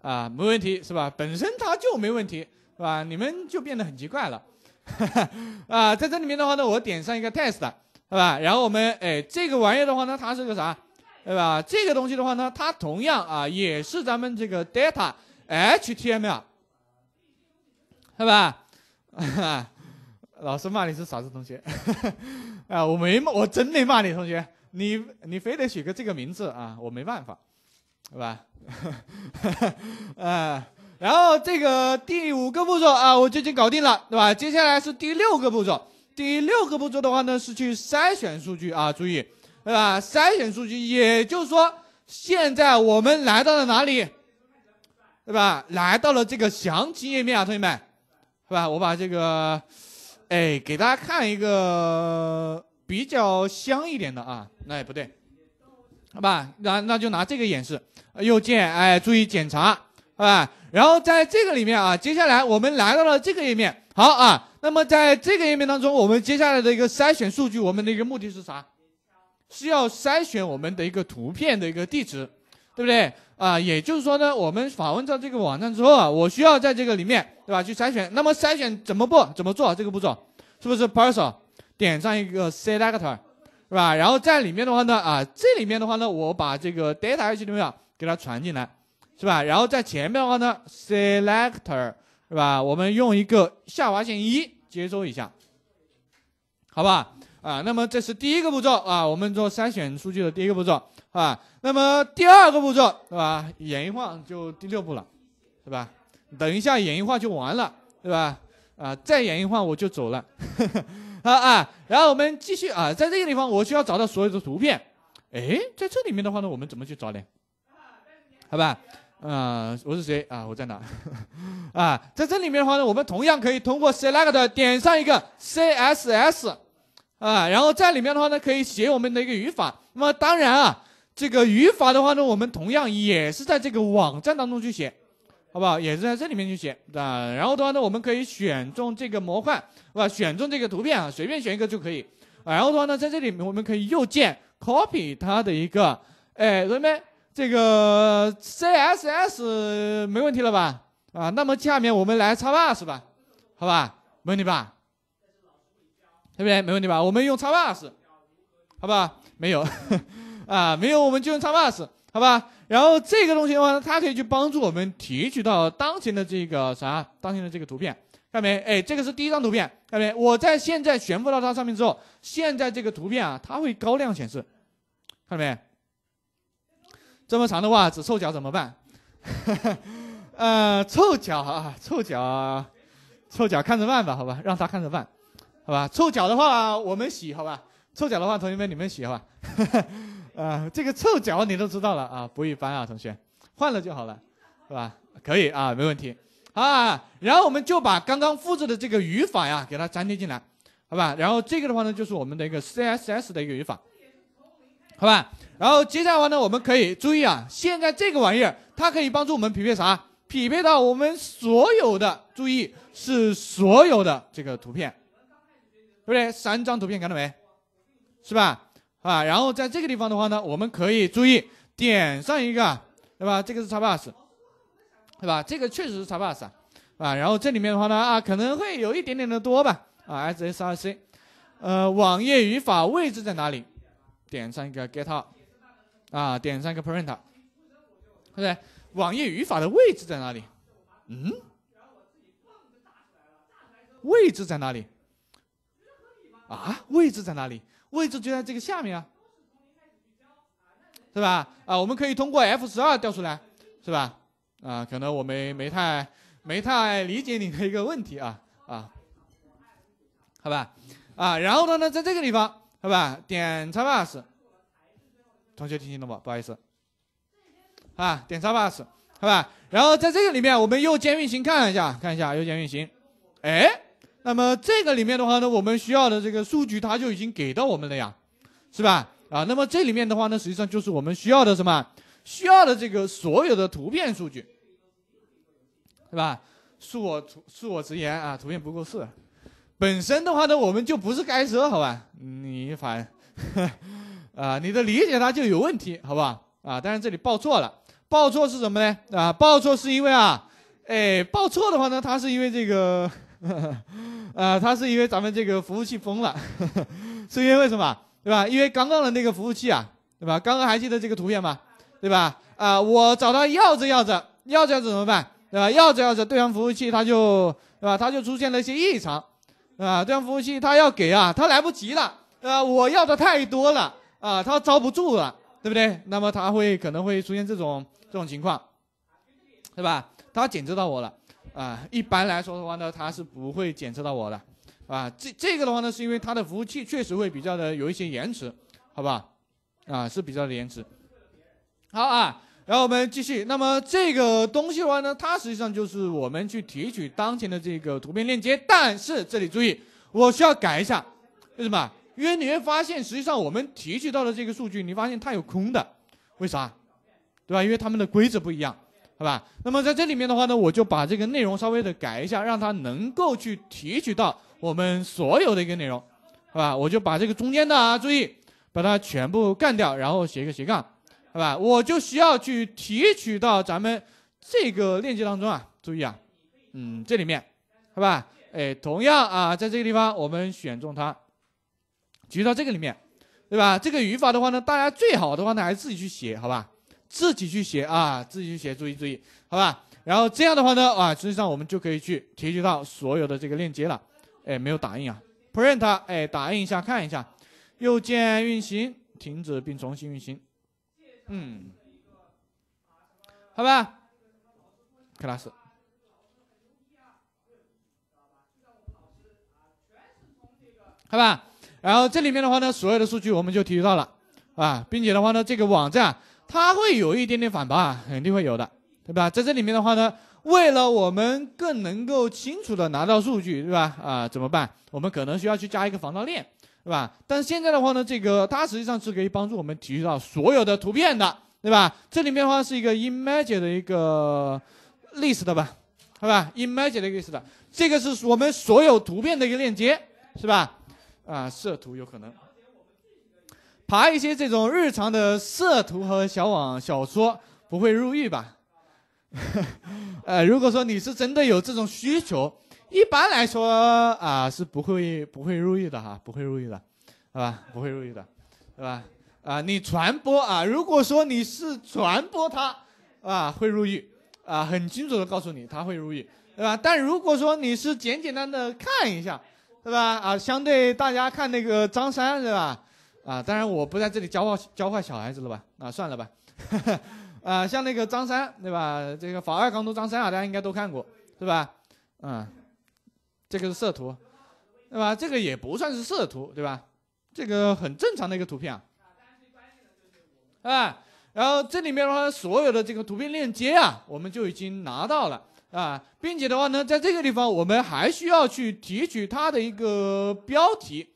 啊，没问题是吧？本身他就没问题，是吧？你们就变得很奇怪了。啊，在这里面的话呢，我点上一个 test，是吧？然后我们，哎，这个玩意儿的话呢，它是个啥，对吧？这个东西的话呢，它同样啊，也是咱们这个 data.html，是吧？老师骂你是啥子同学？啊，我没，我真没骂你同学，你你非得取个这个名字啊，我没办法，是吧？啊。然后这个第五个步骤啊，我就已经搞定了，对吧？接下来是第六个步骤。第六个步骤的话呢，是去筛选数据啊，注意，对吧？筛选数据，也就是说，现在我们来到了哪里，对吧？来到了这个详情页面啊，同学们，是吧？我把这个，哎，给大家看一个比较香一点的啊，那也不对，好吧？那那就拿这个演示，右键，哎，注意检查，好吧？然后在这个里面啊，接下来我们来到了这个页面。好啊，那么在这个页面当中，我们接下来的一个筛选数据，我们的一个目的是啥？是要筛选我们的一个图片的一个地址，对不对？啊，也就是说呢，我们访问到这个网站之后啊，我需要在这个里面，对吧？去筛选。那么筛选怎么不怎么做？这个步骤是不是 p e r s o n l 点上一个 selector，是吧？然后在里面的话呢，啊，这里面的话呢，我把这个 data 这些东西给它传进来。是吧？然后在前面的话呢，selector 是吧？我们用一个下划线一接收一下，好吧？啊，那么这是第一个步骤啊，我们做筛选数据的第一个步骤，啊。那么第二个步骤是吧？演一晃就第六步了，是吧？等一下，演一晃就完了，对吧？啊，再演一晃我就走了，啊啊！然后我们继续啊，在这个地方我需要找到所有的图片，哎，在这里面的话呢，我们怎么去找呢？好吧？啊，我是谁啊？我在哪？啊，在这里面的话呢，我们同样可以通过 select 点上一个 CSS，啊，然后在里面的话呢，可以写我们的一个语法。那么当然啊，这个语法的话呢，我们同样也是在这个网站当中去写，好不好？也是在这里面去写啊。然后的话呢，我们可以选中这个模块，是吧？选中这个图片啊，随便选一个就可以。然后的话呢，在这里我们可以右键 copy 它的一个，哎，学们。这个 CSS 没问题了吧？啊，那么下面我们来插 bus 吧，好吧？没问题吧？对不对？没问题吧？我们用插 bus，好吧？没有 啊，没有，我们就用插 bus，好吧？然后这个东西的话，它可以去帮助我们提取到当前的这个啥，当前的这个图片，看到没？哎，这个是第一张图片，看到没？我在现在悬浮到它上面之后，现在这个图片啊，它会高亮显示，看到没？这么长的袜子，臭脚怎么办？呃，臭脚啊，臭脚，臭脚看着办吧，好吧，让他看着办，好吧，臭脚的话我们洗，好吧，臭脚的话同学们你们洗好吧，呃，这个臭脚你都知道了啊，不一般啊，同学，换了就好了，是吧？可以啊，没问题啊。然后我们就把刚刚复制的这个语法呀，给它粘贴进来，好吧？然后这个的话呢，就是我们的一个 CSS 的一个语法。好吧，然后接下来呢，我们可以注意啊，现在这个玩意儿它可以帮助我们匹配啥？匹配到我们所有的注意是所有的这个图片，对不对？三张图片看到没？是吧？啊，然后在这个地方的话呢，我们可以注意点上一个，对吧？这个是叉 pass，对吧？这个确实是叉 pass 啊。啊，然后这里面的话呢，啊，可能会有一点点的多吧？啊，ssrc，呃，网页语法位置在哪里？点上一个 get，up，啊，点上一个 print，对不对？网页语法的位置在哪里？嗯？位置在哪里？啊？位置在哪里？位置就在这个下面啊，是吧？啊，我们可以通过 F 十二调出来，是吧？啊，可能我们没太没太理解你的一个问题啊啊，好吧？啊，然后呢呢，在这个地方。好吧，点叉 bus，同学听清了不？不好意思，啊，点叉 bus，好吧。然后在这个里面，我们右键运行看一下，看一下右键运行。哎，那么这个里面的话呢，我们需要的这个数据，它就已经给到我们了呀，是吧？啊，那么这里面的话呢，实际上就是我们需要的什么？需要的这个所有的图片数据，是吧？恕我恕我直言啊，图片不够四。本身的话呢，我们就不是该车，好吧？你反 啊，你的理解它就有问题，好不好？啊，但是这里报错了，报错是什么呢？啊，报错是因为啊，哎，报错的话呢，它是因为这个 啊，它是因为咱们这个服务器封了，是因为为什么，对吧？因为刚刚的那个服务器啊，对吧？刚刚还记得这个图片吗？对吧？啊，我找他要着要着要着要着怎么办？对吧？要着要着对方服务器他就对吧？他就出现了一些异常。啊，这样服务器他要给啊，他来不及了，呃，我要的太多了啊，他招不住了，对不对？那么他会可能会出现这种这种情况，对吧？他检测到我了啊。一般来说的话呢，他是不会检测到我的，啊，这这个的话呢，是因为他的服务器确实会比较的有一些延迟，好吧？啊，是比较的延迟。好啊。然后我们继续，那么这个东西的话呢，它实际上就是我们去提取当前的这个图片链接。但是这里注意，我需要改一下，为什么？因为你会发现，实际上我们提取到的这个数据，你发现它有空的，为啥？对吧？因为他们的规则不一样，好吧？那么在这里面的话呢，我就把这个内容稍微的改一下，让它能够去提取到我们所有的一个内容，好吧？我就把这个中间的啊，注意把它全部干掉，然后写一个斜杠。好吧，我就需要去提取到咱们这个链接当中啊，注意啊，嗯，这里面，好吧，哎，同样啊，在这个地方我们选中它，提取到这个里面，对吧？这个语法的话呢，大家最好的话呢，还是自己去写，好吧，自己去写啊，自己去写，注意注意，好吧。然后这样的话呢，啊，实际上我们就可以去提取到所有的这个链接了，哎，没有打印啊，print，哎，打印一下看一下，右键运行、停止并重新运行。嗯，好吧，class，好吧，然后这里面的话呢，所有的数据我们就提到了啊，并且的话呢，这个网站它会有一点点反啊，肯定会有的，对吧？在这里面的话呢，为了我们更能够清楚的拿到数据，对吧？啊，怎么办？我们可能需要去加一个防盗链。对吧？但现在的话呢，这个它实际上是可以帮助我们提取到所有的图片的，对吧？这里面的话是一个 image 的一个 list 的吧，好吧？image 的一个 list 的，这个是我们所有图片的一个链接，是吧？啊，设图有可能，爬一些这种日常的设图和小网小说不会入狱吧？呃，如果说你是真的有这种需求。一般来说啊是不会不会入狱的哈，不会入狱的，好吧？不会入狱的，对吧？啊，你传播啊，如果说你是传播他，啊，会入狱，啊，很清楚的告诉你他会入狱，对吧？但如果说你是简简单单看一下，对吧？啊，相对大家看那个张三是吧？啊，当然我不在这里教坏教坏小孩子了吧？啊，算了吧，啊，像那个张三对吧？这个法外狂徒张三啊，大家应该都看过，是吧？嗯。这个是色图，对吧？这个也不算是色图，对吧？这个很正常的一个图片啊，啊。然后这里面的话，所有的这个图片链接啊，我们就已经拿到了啊，并且的话呢，在这个地方，我们还需要去提取它的一个标题，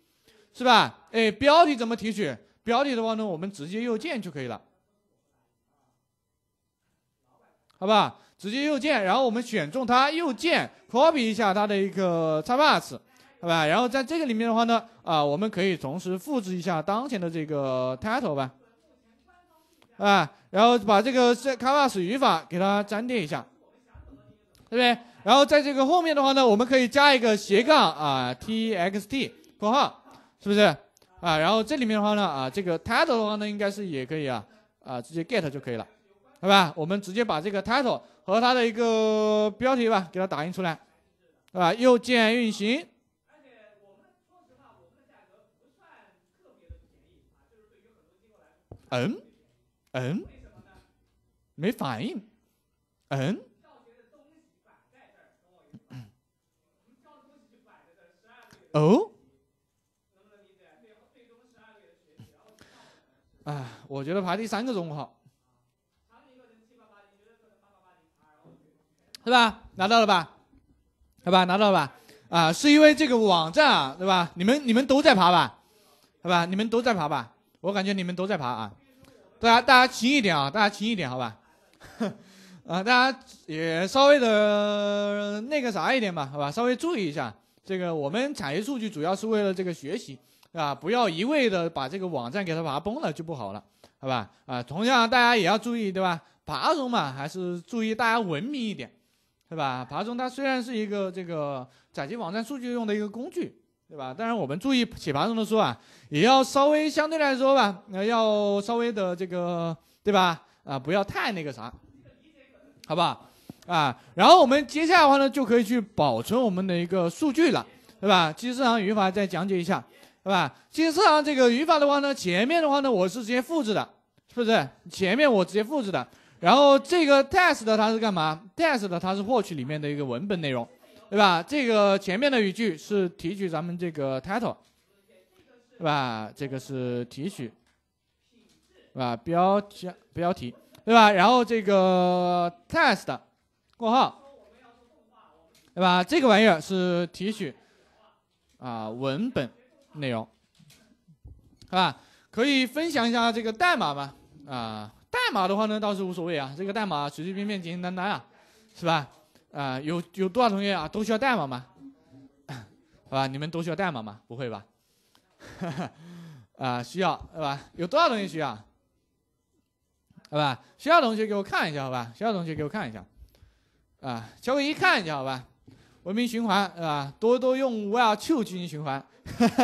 是吧？哎，标题怎么提取？标题的话呢，我们直接右键就可以了，好吧？直接右键，然后我们选中它，右键 copy 一下它的一个叉 a n a s 好吧？然后在这个里面的话呢，啊，我们可以同时复制一下当前的这个 title 吧，啊，然后把这个这 canvas 语法给它粘贴一下，对不对？然后在这个后面的话呢，我们可以加一个斜杠啊 t x t 括号）是不是？啊，然后这里面的话呢，啊，这个 title 的话呢，应该是也可以啊，啊，直接 get 就可以了。好吧，我们直接把这个 title 和它的一个标题吧，给它打印出来，对吧？右键运行。嗯，嗯，没反应。嗯。哦。啊，我觉得排第三个中午好。对吧？拿到了吧？好吧，拿到了吧？啊，是因为这个网站啊，对吧？你们你们都在爬吧？好吧，你们都在爬吧？我感觉你们都在爬啊！大家大家轻一点啊！大家轻一点，好吧？啊，大家也稍微的那个啥一点吧，好吧？稍微注意一下，这个我们产业数据主要是为了这个学习，啊，不要一味的把这个网站给它爬崩了，就不好了，好吧？啊，同样大家也要注意，对吧？爬虫嘛，还是注意大家文明一点。对吧？爬虫它虽然是一个这个采集网站数据用的一个工具，对吧？当然我们注意写爬虫的时候啊，也要稍微相对来说吧，要稍微的这个，对吧？啊，不要太那个啥，好不好？啊，然后我们接下来的话呢，就可以去保存我们的一个数据了，对吧？金字行语法再讲解一下，对吧？金字行这个语法的话呢，前面的话呢，我是直接复制的，是不是？前面我直接复制的。然后这个 test 它是干嘛？test 它是获取里面的一个文本内容，对吧？这个前面的语句是提取咱们这个 title，对吧？这个是提取，对吧？标题标题，对吧？然后这个 test，括号，对吧？这个玩意儿是提取啊文本内容，好吧？可以分享一下这个代码吗？啊？代码的话呢倒是无所谓啊，这个代码随随便便简简单单啊，是吧？啊，有有多少同学啊都需要代码吗？好 吧，你们都需要代码吗？不会吧？啊，需要是吧？有多少同学需要？好吧，需要同学给我看一下好吧？需要同学给我看一下啊，稍微一看一下好吧？文明循环是吧？多多用 while t o 进行循环，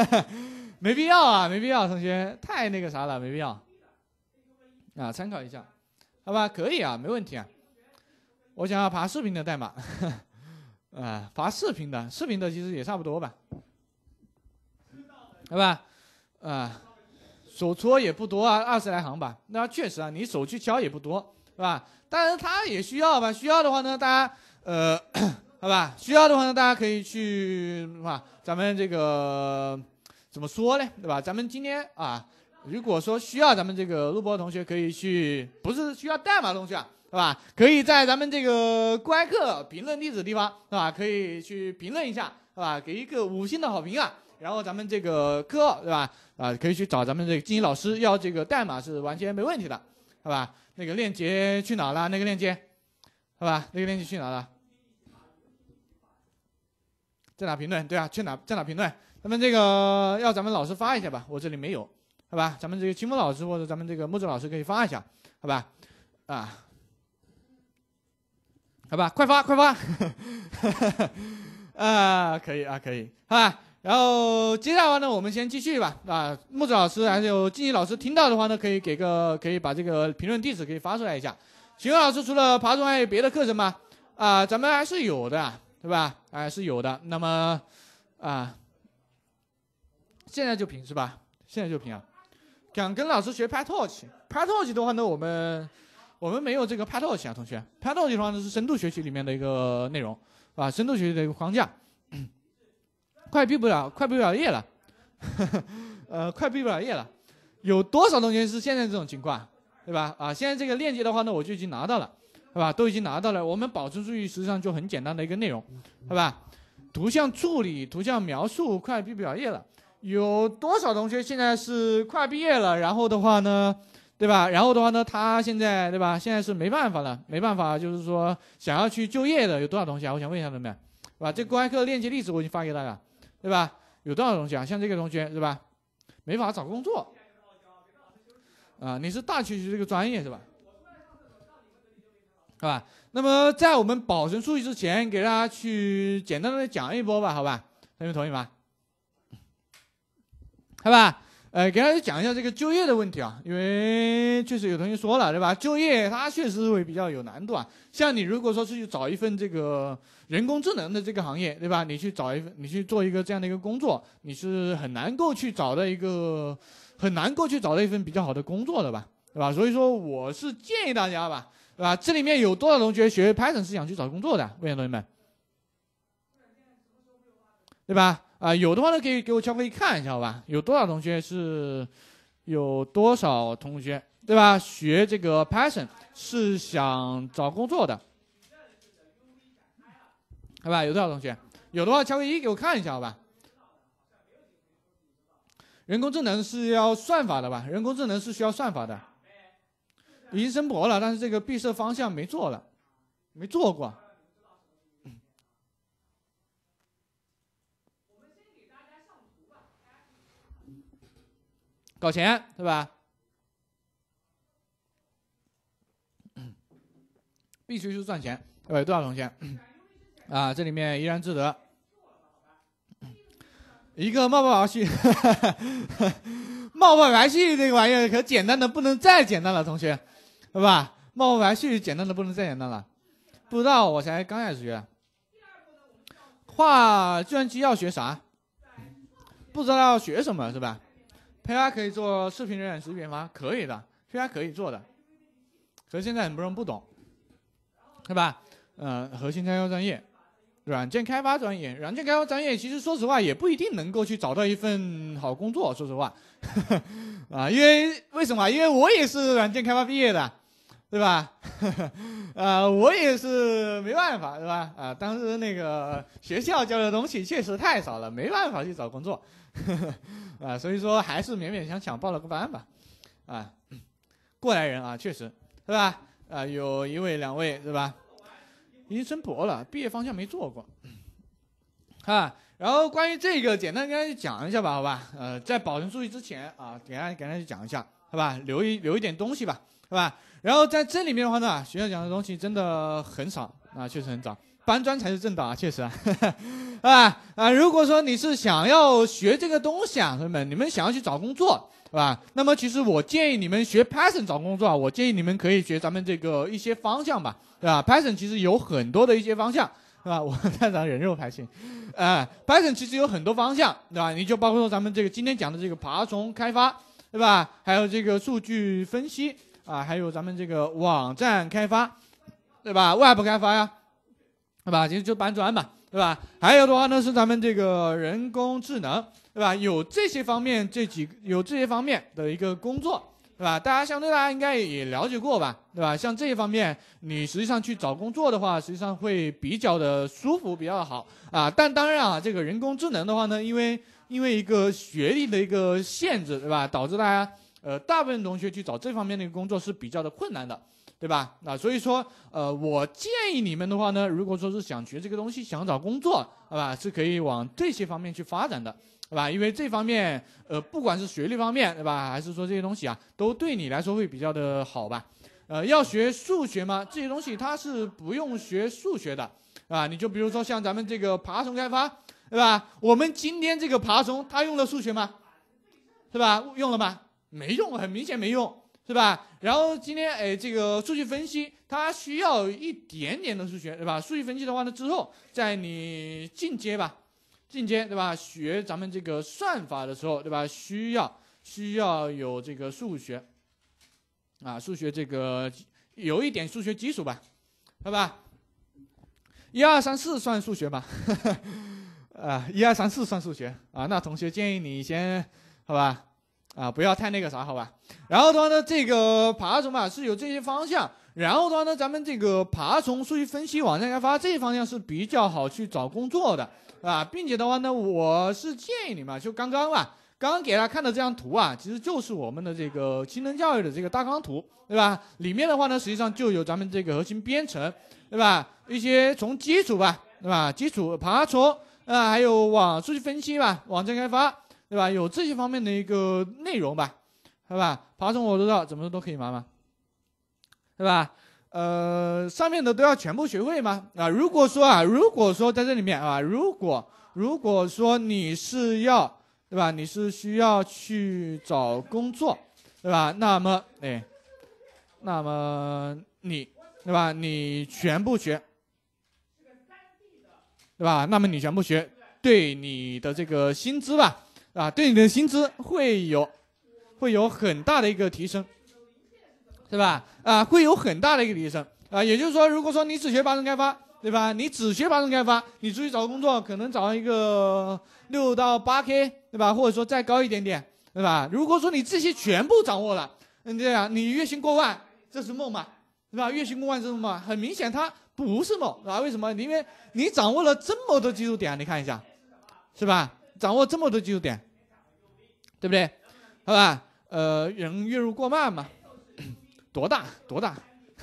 没必要啊，没必要，同学太那个啥了，没必要。啊，参考一下，好吧，可以啊，没问题啊。我想要爬视频的代码，啊，爬视频的，视频的其实也差不多吧，好吧，啊，手搓也不多啊，二十来行吧。那确实啊，你手去敲也不多，是吧？当然，他也需要吧。需要的话呢，大家呃，好吧，需要的话呢，大家可以去是吧？咱们这个怎么说呢？对吧？咱们今天啊。如果说需要咱们这个录播同学可以去，不是需要代码同学啊，是吧？可以在咱们这个公开课评论地址地方，是吧？可以去评论一下，是吧？给一个五星的好评啊。然后咱们这个课，对吧？啊，可以去找咱们这个金英老师要这个代码，是完全没问题的，好吧？那个链接去哪了？那个链接，好吧？那个链接去哪了？在哪评论？对啊，去哪？在哪评论？咱们这个要咱们老师发一下吧，我这里没有。好吧，咱们这个秦风老师或者咱们这个木子老师可以发一下，好吧，啊，好吧，快发快发，啊，可以啊可以，好吧，然后接下来呢，我们先继续吧啊，木子老师还有静怡老师听到的话呢，可以给个可以把这个评论地址可以发出来一下。秦风老师除了爬虫还有别的课程吗？啊，咱们还是有的，对吧？还是有的。那么啊，现在就评是吧？现在就评啊。想跟老师学 PyTorch，PyTorch 的话呢，我们我们没有这个 PyTorch 啊，同学，PyTorch 的话呢是深度学习里面的一个内容，是吧？深度学习的一个框架，快毕不了，快毕不了业了，呃，快毕不了业了，有多少同学是现在这种情况，对吧？啊，现在这个链接的话呢，我就已经拿到了，对吧？都已经拿到了，我们保存数据实际上就很简单的一个内容，好吧？图像处理、图像描述，快毕不了业了。有多少同学现在是快毕业了？然后的话呢，对吧？然后的话呢，他现在对吧？现在是没办法了，没办法，就是说想要去就业的有多少同学？我想问一下，他们，样？吧？这公开课链接地址我已经发给大家，对吧？有多少同学？啊？像这个同学是吧？没法找工作啊？你是大学学这个专业是吧？是吧？那么在我们保存数据之前，给大家去简单的讲一波吧，好吧？同学们同意吗？好吧，呃，给大家讲一下这个就业的问题啊，因为确实有同学说了，对吧？就业它确实会比较有难度啊。像你如果说是去找一份这个人工智能的这个行业，对吧？你去找一份，你去做一个这样的一个工作，你是很难够去找到一个很难够去找到一份比较好的工作的吧，对吧？所以说，我是建议大家吧，对吧？这里面有多少同学学 Python 是想去找工作的？问一下同学们，对吧？啊，有的话呢，可以给我敲个一看一下好吧？有多少同学是，有多少同学对吧？学这个 Python 是想找工作的，好吧？有多少同学？有的话敲个一给我看一下好吧？人工智能是要算法的吧？人工智能是需要算法的。已经升博了，但是这个毕设方向没做了，没做过。搞钱对吧？必须是赚钱，对位多少同学？啊，这里面怡然自得。一个冒泡排序，冒泡游戏这个玩意儿可简单的不能再简单了，同学，对吧？冒泡游戏简单的不能再简单了。不知道，我才刚开始学。画计算机要学啥？不知道要学什么是吧？开发可以做视频人脸识别吗？可以的，开发可以做的。可是现在很多人不懂，是吧？呃，核心开发专业、软件开发专业、软件开发专业，其实说实话也不一定能够去找到一份好工作。说实话，啊，因为为什么？因为我也是软件开发毕业的。对吧？呃，我也是没办法，是吧？啊，当时那个学校教的东西确实太少了，没办法去找工作，啊，所以说还是勉勉强强报了个班吧，啊，过来人啊，确实是吧？啊，有一位两位对吧？已经升博了，毕业方向没做过，啊，然后关于这个，简单跟大家讲一下吧，好吧？呃，在保存数据之前啊，给大家给大家讲一下，好吧？留一留一点东西吧，是吧？然后在这里面的话呢，学校讲的东西真的很少啊，确实很少，搬砖才是正道啊，确实啊，啊啊，如果说你是想要学这个东西啊，同学们，你们想要去找工作，是吧？那么其实我建议你们学 Python 找工作啊，我建议你们可以学咱们这个一些方向吧，对吧？Python 其实有很多的一些方向，是吧？我看咱人肉排行，啊，Python 其实有很多方向，对吧？你就包括说咱们这个今天讲的这个爬虫开发，对吧？还有这个数据分析。啊，还有咱们这个网站开发，对吧？外部开发呀，对吧？其实就搬砖嘛，对吧？还有的话呢是咱们这个人工智能，对吧？有这些方面，这几有这些方面的一个工作，对吧？大家相对大家应该也了解过吧，对吧？像这一方面，你实际上去找工作的话，实际上会比较的舒服，比较好啊。但当然啊，这个人工智能的话呢，因为因为一个学历的一个限制，对吧？导致大家。呃，大部分同学去找这方面的一个工作是比较的困难的，对吧？那所以说，呃，我建议你们的话呢，如果说是想学这个东西，想找工作，好吧，是可以往这些方面去发展的，对吧？因为这方面，呃，不管是学历方面，对吧？还是说这些东西啊，都对你来说会比较的好吧？呃，要学数学吗？这些东西它是不用学数学的，啊？你就比如说像咱们这个爬虫开发，对吧？我们今天这个爬虫，它用了数学吗？是吧？用了吗？没用，很明显没用，是吧？然后今天，哎，这个数据分析它需要一点点的数学，对吧？数据分析的话呢，之后在你进阶吧，进阶，对吧？学咱们这个算法的时候，对吧？需要需要有这个数学，啊，数学这个有一点数学基础吧，好吧？一二三四算数学哈，啊，一二三四算数学啊？那同学建议你先，好吧？啊，不要太那个啥好吧？然后的话呢，这个爬虫嘛，是有这些方向。然后的话呢，咱们这个爬虫、数据分析、网站开发这些方向是比较好去找工作的，啊，并且的话呢，我是建议你嘛，就刚刚嘛，刚刚给大家看的这张图啊，其实就是我们的这个青藤教育的这个大纲图，对吧？里面的话呢，实际上就有咱们这个核心编程，对吧？一些从基础吧，对吧？基础爬虫，啊，还有网数据分析吧，网站开发。对吧？有这些方面的一个内容吧，对吧？爬虫我都知道，怎么都都可以嘛，对吧？呃，上面的都要全部学会吗？啊，如果说啊，如果说在这里面啊，如果如果说你是要对吧？你是需要去找工作，对吧？那么哎，那么你对吧？你全部学，对吧？那么你全部学，对你的这个薪资吧？啊，对你的薪资会有，会有很大的一个提升，是吧？啊，会有很大的一个提升啊。也就是说，如果说你只学八种开发，对吧？你只学八种开发，你出去找工作，可能找一个六到八 K，对吧？或者说再高一点点，对吧？如果说你这些全部掌握了，嗯，对样你月薪过万，这是梦吗？是吧？月薪过万这是梦吗？很明显，它不是梦啊。为什么？因为你掌握了这么多技术点，你看一下，是吧？掌握这么多技术点，对不对？好吧，呃，人月入过万嘛，多 大多大？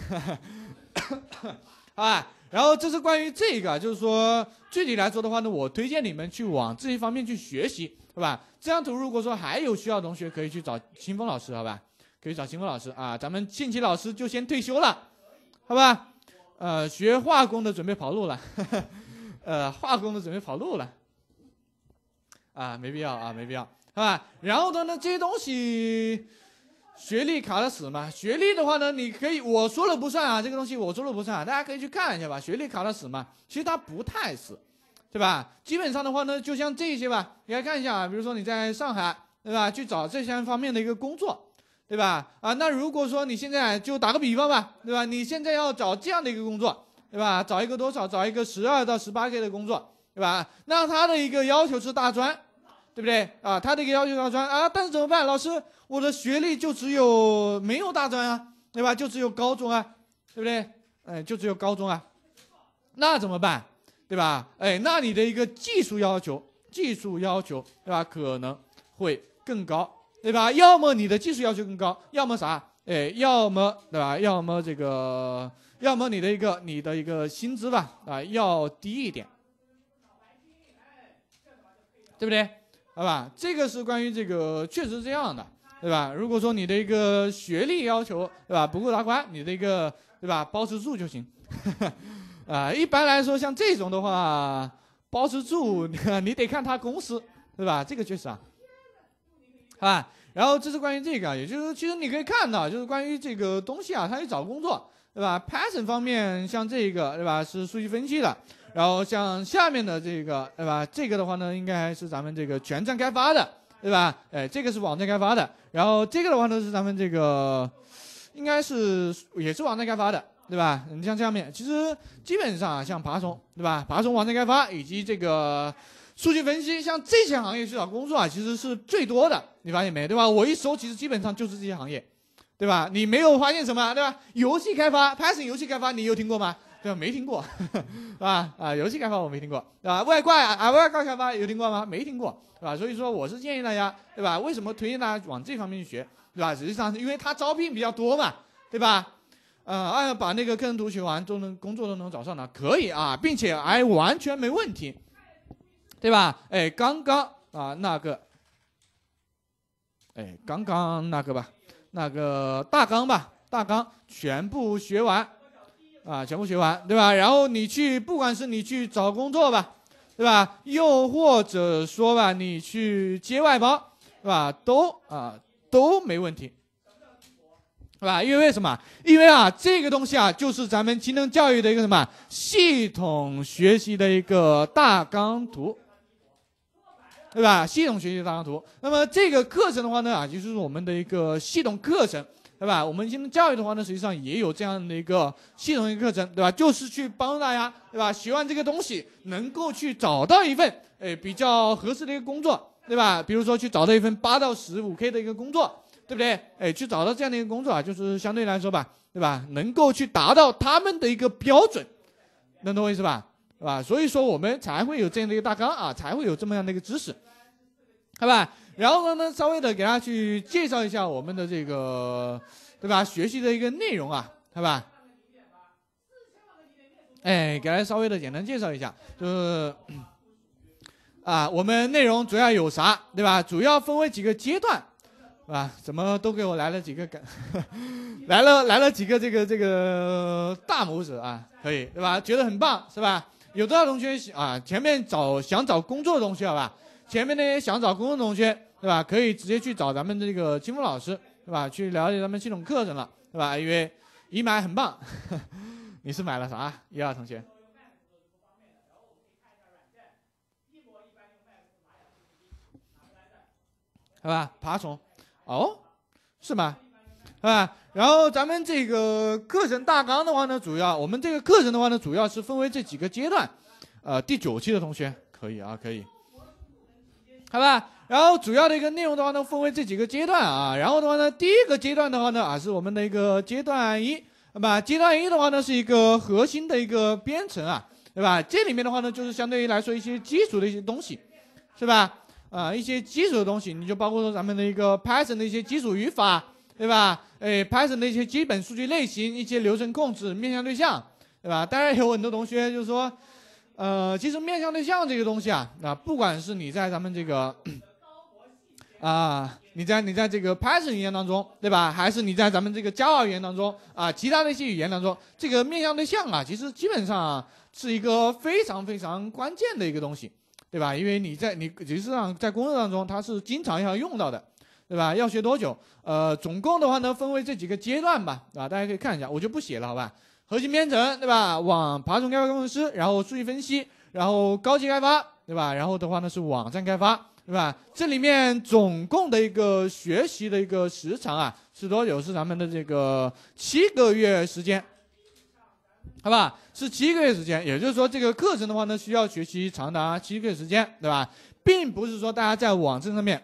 好吧，然后这是关于这个，就是说具体来说的话呢，我推荐你们去往这些方面去学习，好吧？这张图如果说还有需要同学，可以去找清风老师，好吧？可以找清风老师啊。咱们近期老师就先退休了，好吧？呃，学化工的准备跑路了，呃，化工的准备跑路了。啊，没必要啊，没必要，是吧？然后的呢，这些东西，学历卡的死嘛？学历的话呢，你可以，我说了不算啊，这个东西我说了不算，大家可以去看一下吧。学历卡的死嘛，其实它不太死，对吧？基本上的话呢，就像这些吧，你来看一下啊，比如说你在上海，对吧？去找这些方面的一个工作，对吧？啊，那如果说你现在就打个比方吧，对吧？你现在要找这样的一个工作，对吧？找一个多少？找一个十二到十八 K 的工作。对吧？那他的一个要求是大专，对不对啊？他的一个要求大专啊，但是怎么办？老师，我的学历就只有没有大专啊，对吧？就只有高中啊，对不对？哎，就只有高中啊，那怎么办？对吧？哎，那你的一个技术要求，技术要求对吧？可能会更高，对吧？要么你的技术要求更高，要么啥？哎，要么对吧？要么这个，要么你的一个你的一个薪资吧啊，要低一点。对不对？好吧，这个是关于这个，确实是这样的，对吧？如果说你的一个学历要求，对吧，不够达观，你的一个对吧，包吃住就行，啊，一般来说像这种的话，包吃住，你得看他公司，对吧？这个确实啊，然后这是关于这个，也就是其实你可以看到，就是关于这个东西啊，他去找工作，对吧？passion 方面像这个，对吧？是数据分析的。然后像下面的这个，对吧？这个的话呢，应该是咱们这个全站开发的，对吧？哎，这个是网站开发的。然后这个的话呢，是咱们这个，应该是也是网站开发的，对吧？你像下面，其实基本上啊，像爬虫，对吧？爬虫网站开发以及这个数据分析，像这些行业去找工作啊，其实是最多的。你发现没？对吧？我一搜，其实基本上就是这些行业，对吧？你没有发现什么，对吧？游戏开发，Python 游戏开发，你有听过吗？对吧？没听过，是 吧？啊，游戏开发我没听过，对吧？外挂啊，外挂开发有听过吗？没听过，对吧？所以说，我是建议大家，对吧？为什么推荐大家往这方面去学，对吧？实际上，是因为它招聘比较多嘛，对吧？呃，啊，把那个课程图学完，都能工作都能找上呢，可以啊，并且还完全没问题，对吧？哎，刚刚啊，那个，哎，刚刚那个吧，那个大纲吧，大纲全部学完。啊，全部学完，对吧？然后你去，不管是你去找工作吧，对吧？又或者说吧，你去接外包，对吧？都啊，都没问题，对吧？因为为什么？因为啊，这个东西啊，就是咱们技能教育的一个什么系统学习的一个大纲图，对吧？系统学习大纲图。那么这个课程的话呢啊，就是我们的一个系统课程。对吧？我们现在教育的话呢，实际上也有这样的一个系统性课程，对吧？就是去帮助大家，对吧？学完这个东西，能够去找到一份，哎，比较合适的一个工作，对吧？比如说去找到一份八到十五 K 的一个工作，对不对？哎，去找到这样的一个工作啊，就是相对来说吧，对吧？能够去达到他们的一个标准，能懂我意思吧？对吧？所以说我们才会有这样的一个大纲啊，才会有这么样的一个知识，好吧？然后呢呢，稍微的给大家去介绍一下我们的这个，对吧？学习的一个内容啊，对吧？哎，给大家稍微的简单介绍一下，就是，啊，我们内容主要有啥，对吧？主要分为几个阶段，是吧？怎么都给我来了几个，来了来了几个这个这个大拇指啊，可以，对吧？觉得很棒，是吧？有多少同学啊？前面找想找工作的同学好吧。前面那些想找工作的同学，对吧？可以直接去找咱们这个金峰老师，对吧？去了解咱们系统课程了，对吧？因为一买很棒，你是买了啥？一二同学，是吧，爬虫，哦，是吗？啊，然后咱们这个课程大纲的话呢，主要我们这个课程的话呢，主要是分为这几个阶段，呃，第九期的同学可以啊，可以。好吧，然后主要的一个内容的话呢，分为这几个阶段啊。然后的话呢，第一个阶段的话呢啊，是我们的一个阶段一，那么阶段一的话呢，是一个核心的一个编程啊，对吧？这里面的话呢，就是相对于来说一些基础的一些东西，是吧？啊，一些基础的东西，你就包括说咱们的一个 Python 的一些基础语法，对吧？哎，Python 的一些基本数据类型、一些流程控制、面向对象，对吧？当然有很多同学就是说。呃，其实面向对象这个东西啊，啊，不管是你在咱们这个啊，你在你在这个 Python 语言当中，对吧？还是你在咱们这个 Java 语言当中啊，其他的一些语言当中，这个面向对象啊，其实基本上是一个非常非常关键的一个东西，对吧？因为你在你实际上在工作当中它是经常要用到的，对吧？要学多久？呃，总共的话呢，分为这几个阶段吧，啊，大家可以看一下，我就不写了，好吧？核心编程对吧？往爬虫开发工程师，然后数据分析，然后高级开发对吧？然后的话呢是网站开发对吧？这里面总共的一个学习的一个时长啊是多久？是咱们的这个七个月时间，好吧？是七个月时间，也就是说这个课程的话呢需要学习长达七个月时间对吧？并不是说大家在网站上面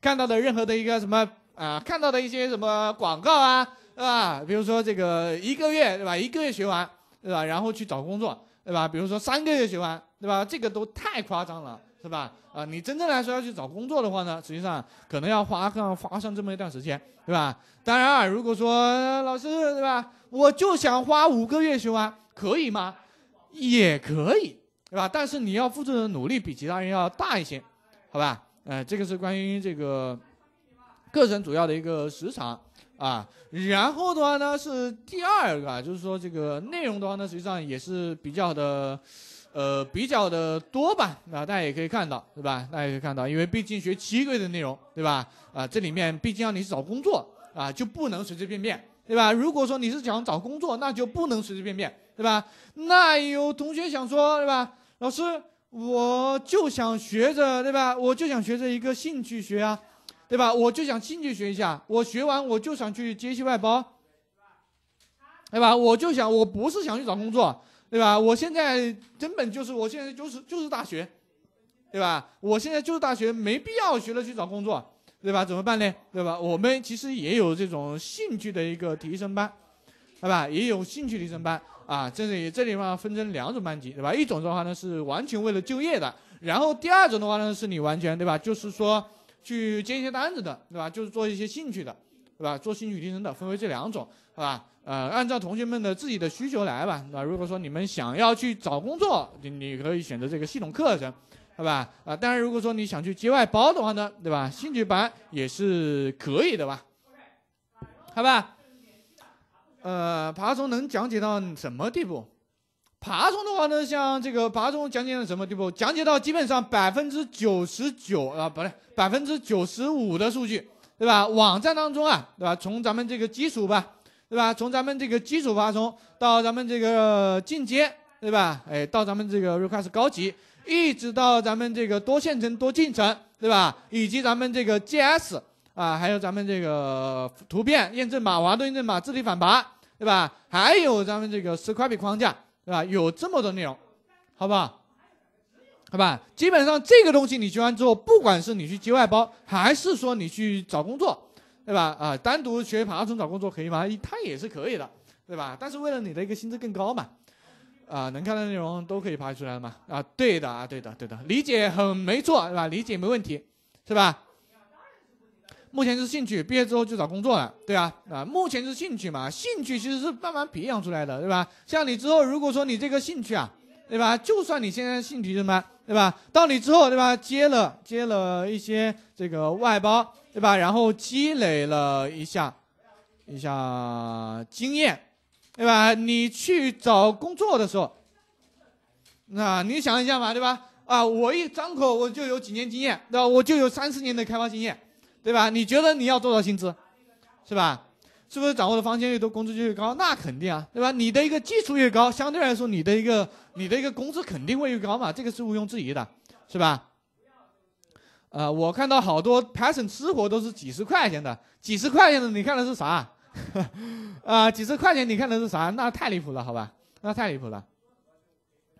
看到的任何的一个什么啊，看到的一些什么广告啊。啊，比如说这个一个月对吧？一个月学完对吧？然后去找工作对吧？比如说三个月学完对吧？这个都太夸张了是吧？啊，你真正来说要去找工作的话呢，实际上可能要花上花上这么一段时间对吧？当然，啊，如果说老师对吧，我就想花五个月学完可以吗？也可以对吧？但是你要付出的努力比其他人要大一些，好吧？呃，这个是关于这个课程主要的一个时长。啊，然后的话呢是第二啊，就是说这个内容的话呢，实际上也是比较的，呃，比较的多吧，那大家也可以看到，对吧？大家也可以看到，因为毕竟学七个月的内容，对吧？啊，这里面毕竟让你找工作啊，就不能随随便便，对吧？如果说你是想找工作，那就不能随随便便，对吧？那有同学想说，对吧？老师，我就想学着，对吧？我就想学着一个兴趣学啊。对吧？我就想兴趣学一下，我学完我就想去接戏外包，对吧？我就想，我不是想去找工作，对吧？我现在根本就是，我现在就是就是大学，对吧？我现在就是大学，没必要学了去找工作，对吧？怎么办呢？对吧？我们其实也有这种兴趣的一个提升班，对吧？也有兴趣提升班啊，这里这地方分成两种班级，对吧？一种的话呢是完全为了就业的，然后第二种的话呢是你完全对吧？就是说。去接一些单子的，对吧？就是做一些兴趣的，对吧？做兴趣提升的，分为这两种，好吧？呃，按照同学们的自己的需求来吧，对吧？如果说你们想要去找工作，你你可以选择这个系统课程，对吧？啊，但是如果说你想去接外包的话呢，对吧？兴趣班也是可以的吧？好吧？呃，爬虫能讲解到什么地步？爬虫的话呢，像这个爬虫讲解到什么地步？讲解到基本上百分之九十九啊，不对，百分之九十五的数据，对吧？网站当中啊，对吧？从咱们这个基础吧，对吧？从咱们这个基础爬虫到咱们这个进阶，对吧？哎，到咱们这个 request 高级，一直到咱们这个多线程多进程，对吧？以及咱们这个 JS 啊，还有咱们这个图片验证码、滑动验证码、字体反扒，对吧？还有咱们这个 Scrapy 框架。对吧？有这么多内容，好不好？好吧，基本上这个东西你学完之后，不管是你去接外包，还是说你去找工作，对吧？啊，单独学爬虫找工作可以吗？它也是可以的，对吧？但是为了你的一个薪资更高嘛，啊，能看到内容都可以爬出来了吗？啊，对的啊，对的对的，理解很没错，对吧？理解没问题，是吧？目前是兴趣，毕业之后就找工作了，对啊，啊，目前是兴趣嘛，兴趣其实是慢慢培养出来的，对吧？像你之后，如果说你这个兴趣啊，对吧？就算你现在兴趣什么，对吧？到你之后，对吧？接了接了一些这个外包，对吧？然后积累了一下一下经验，对吧？你去找工作的时候，那你想一下嘛，对吧？啊，我一张口我就有几年经验，对吧？我就有三四年的开发经验。对吧？你觉得你要多少薪资，是吧？是不是掌握的房间越多，工资就越高？那肯定啊，对吧？你的一个基础越高，相对来说你的一个你的一个工资肯定会越高嘛，这个是毋庸置疑的，是吧？呃，我看到好多 Python 吃活都是几十块钱的，几十块钱的你看的是啥？啊，几十块钱你看的是啥？那太离谱了，好吧？那太离谱了，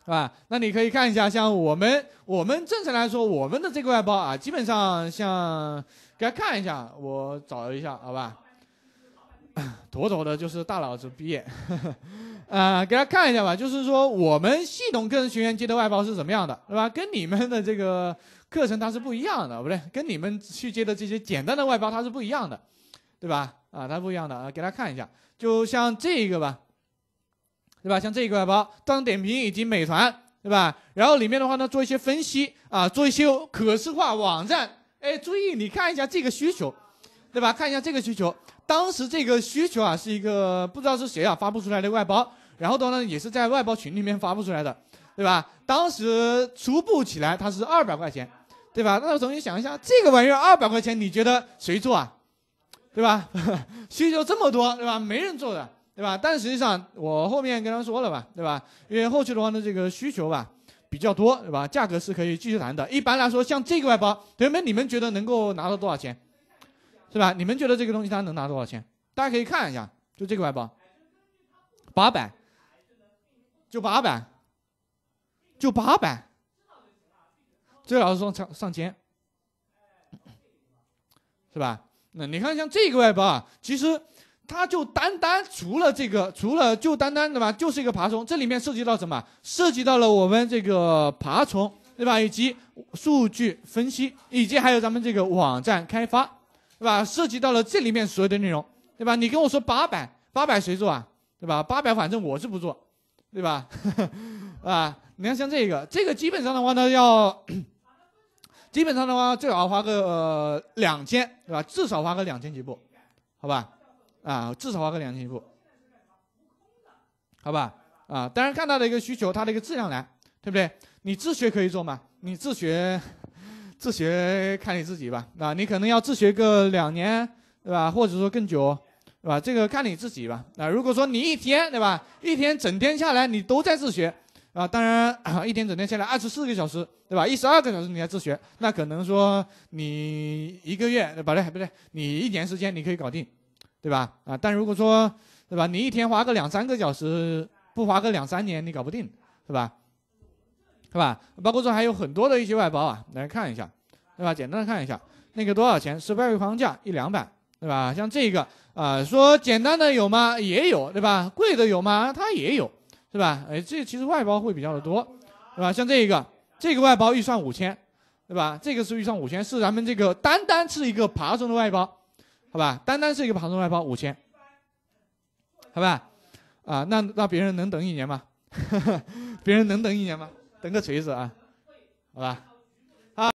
是吧？那你可以看一下，像我们我们正常来说，我们的这个外包啊，基本上像。给大家看一下，我找一下，好吧。妥妥的就是大佬子毕业，啊，给大家看一下吧。就是说，我们系统跟学员接的外包是怎么样的，对吧？跟你们的这个课程它是不一样的，不对，跟你们去接的这些简单的外包它是不一样的，对吧？啊，它不一样的啊。给大家看一下，就像这个吧，对吧？像这个外包，大众点评以及美团，对吧？然后里面的话呢，做一些分析啊，做一些可视化网站。哎，注意，你看一下这个需求，对吧？看一下这个需求，当时这个需求啊，是一个不知道是谁啊发布出来的外包，然后的话呢，也是在外包群里面发布出来的，对吧？当时初步起来它是二百块钱，对吧？那我重新想一下，这个玩意儿二百块钱，你觉得谁做啊？对吧？需求这么多，对吧？没人做的，对吧？但实际上我后面跟他说了吧，对吧？因为后期的话呢，这个需求吧。比较多对吧？价格是可以继续谈的。一般来说，像这个外包，同学们你们觉得能够拿到多少钱，是吧？你们觉得这个东西它能拿多少钱？大家可以看一下，就这个外包，八百，就八百，就八百，最好是上说上上千，是吧？那你看像这个外包啊，其实。它就单单除了这个，除了就单单对吧？就是一个爬虫，这里面涉及到什么？涉及到了我们这个爬虫对吧？以及数据分析，以及还有咱们这个网站开发，对吧？涉及到了这里面所有的内容，对吧？你跟我说八百，八百谁做啊？对吧？八百反正我是不做，对吧？啊，你看像这个，这个基本上的话呢要，基本上的话最好花个两千，对吧？至少花个两千起步，好吧？啊，至少花个两千步，好吧？啊，当然看他的一个需求，他的一个质量来，对不对？你自学可以做嘛？你自学，自学看你自己吧，啊，你可能要自学个两年，对吧？或者说更久，对吧？这个看你自己吧。啊，如果说你一天，对吧？一天整天下来你都在自学，啊，当然一天整天下来二十四个小时，对吧？一十二个小时你在自学，那可能说你一个月不对不对，你一年时间你可以搞定。对吧？啊，但如果说，对吧？你一天花个两三个小时，不花个两三年，你搞不定，是吧？是吧？包括说还有很多的一些外包啊，来看一下，对吧？简单的看一下，那个多少钱十八 u r 框架一两百，对吧？像这个啊，说简单的有吗？也有，对吧？贵的有吗？它也有，是吧？哎，这其实外包会比较的多，是吧？像这一个，这个外包预算五千，对吧？这个是预算五千，是咱们这个单单是一个爬虫的外包。好吧，单单是一个庞政外包五千，好吧，啊，那那别人能等一年吗？别人能等一年吗？等个锤子啊，好吧。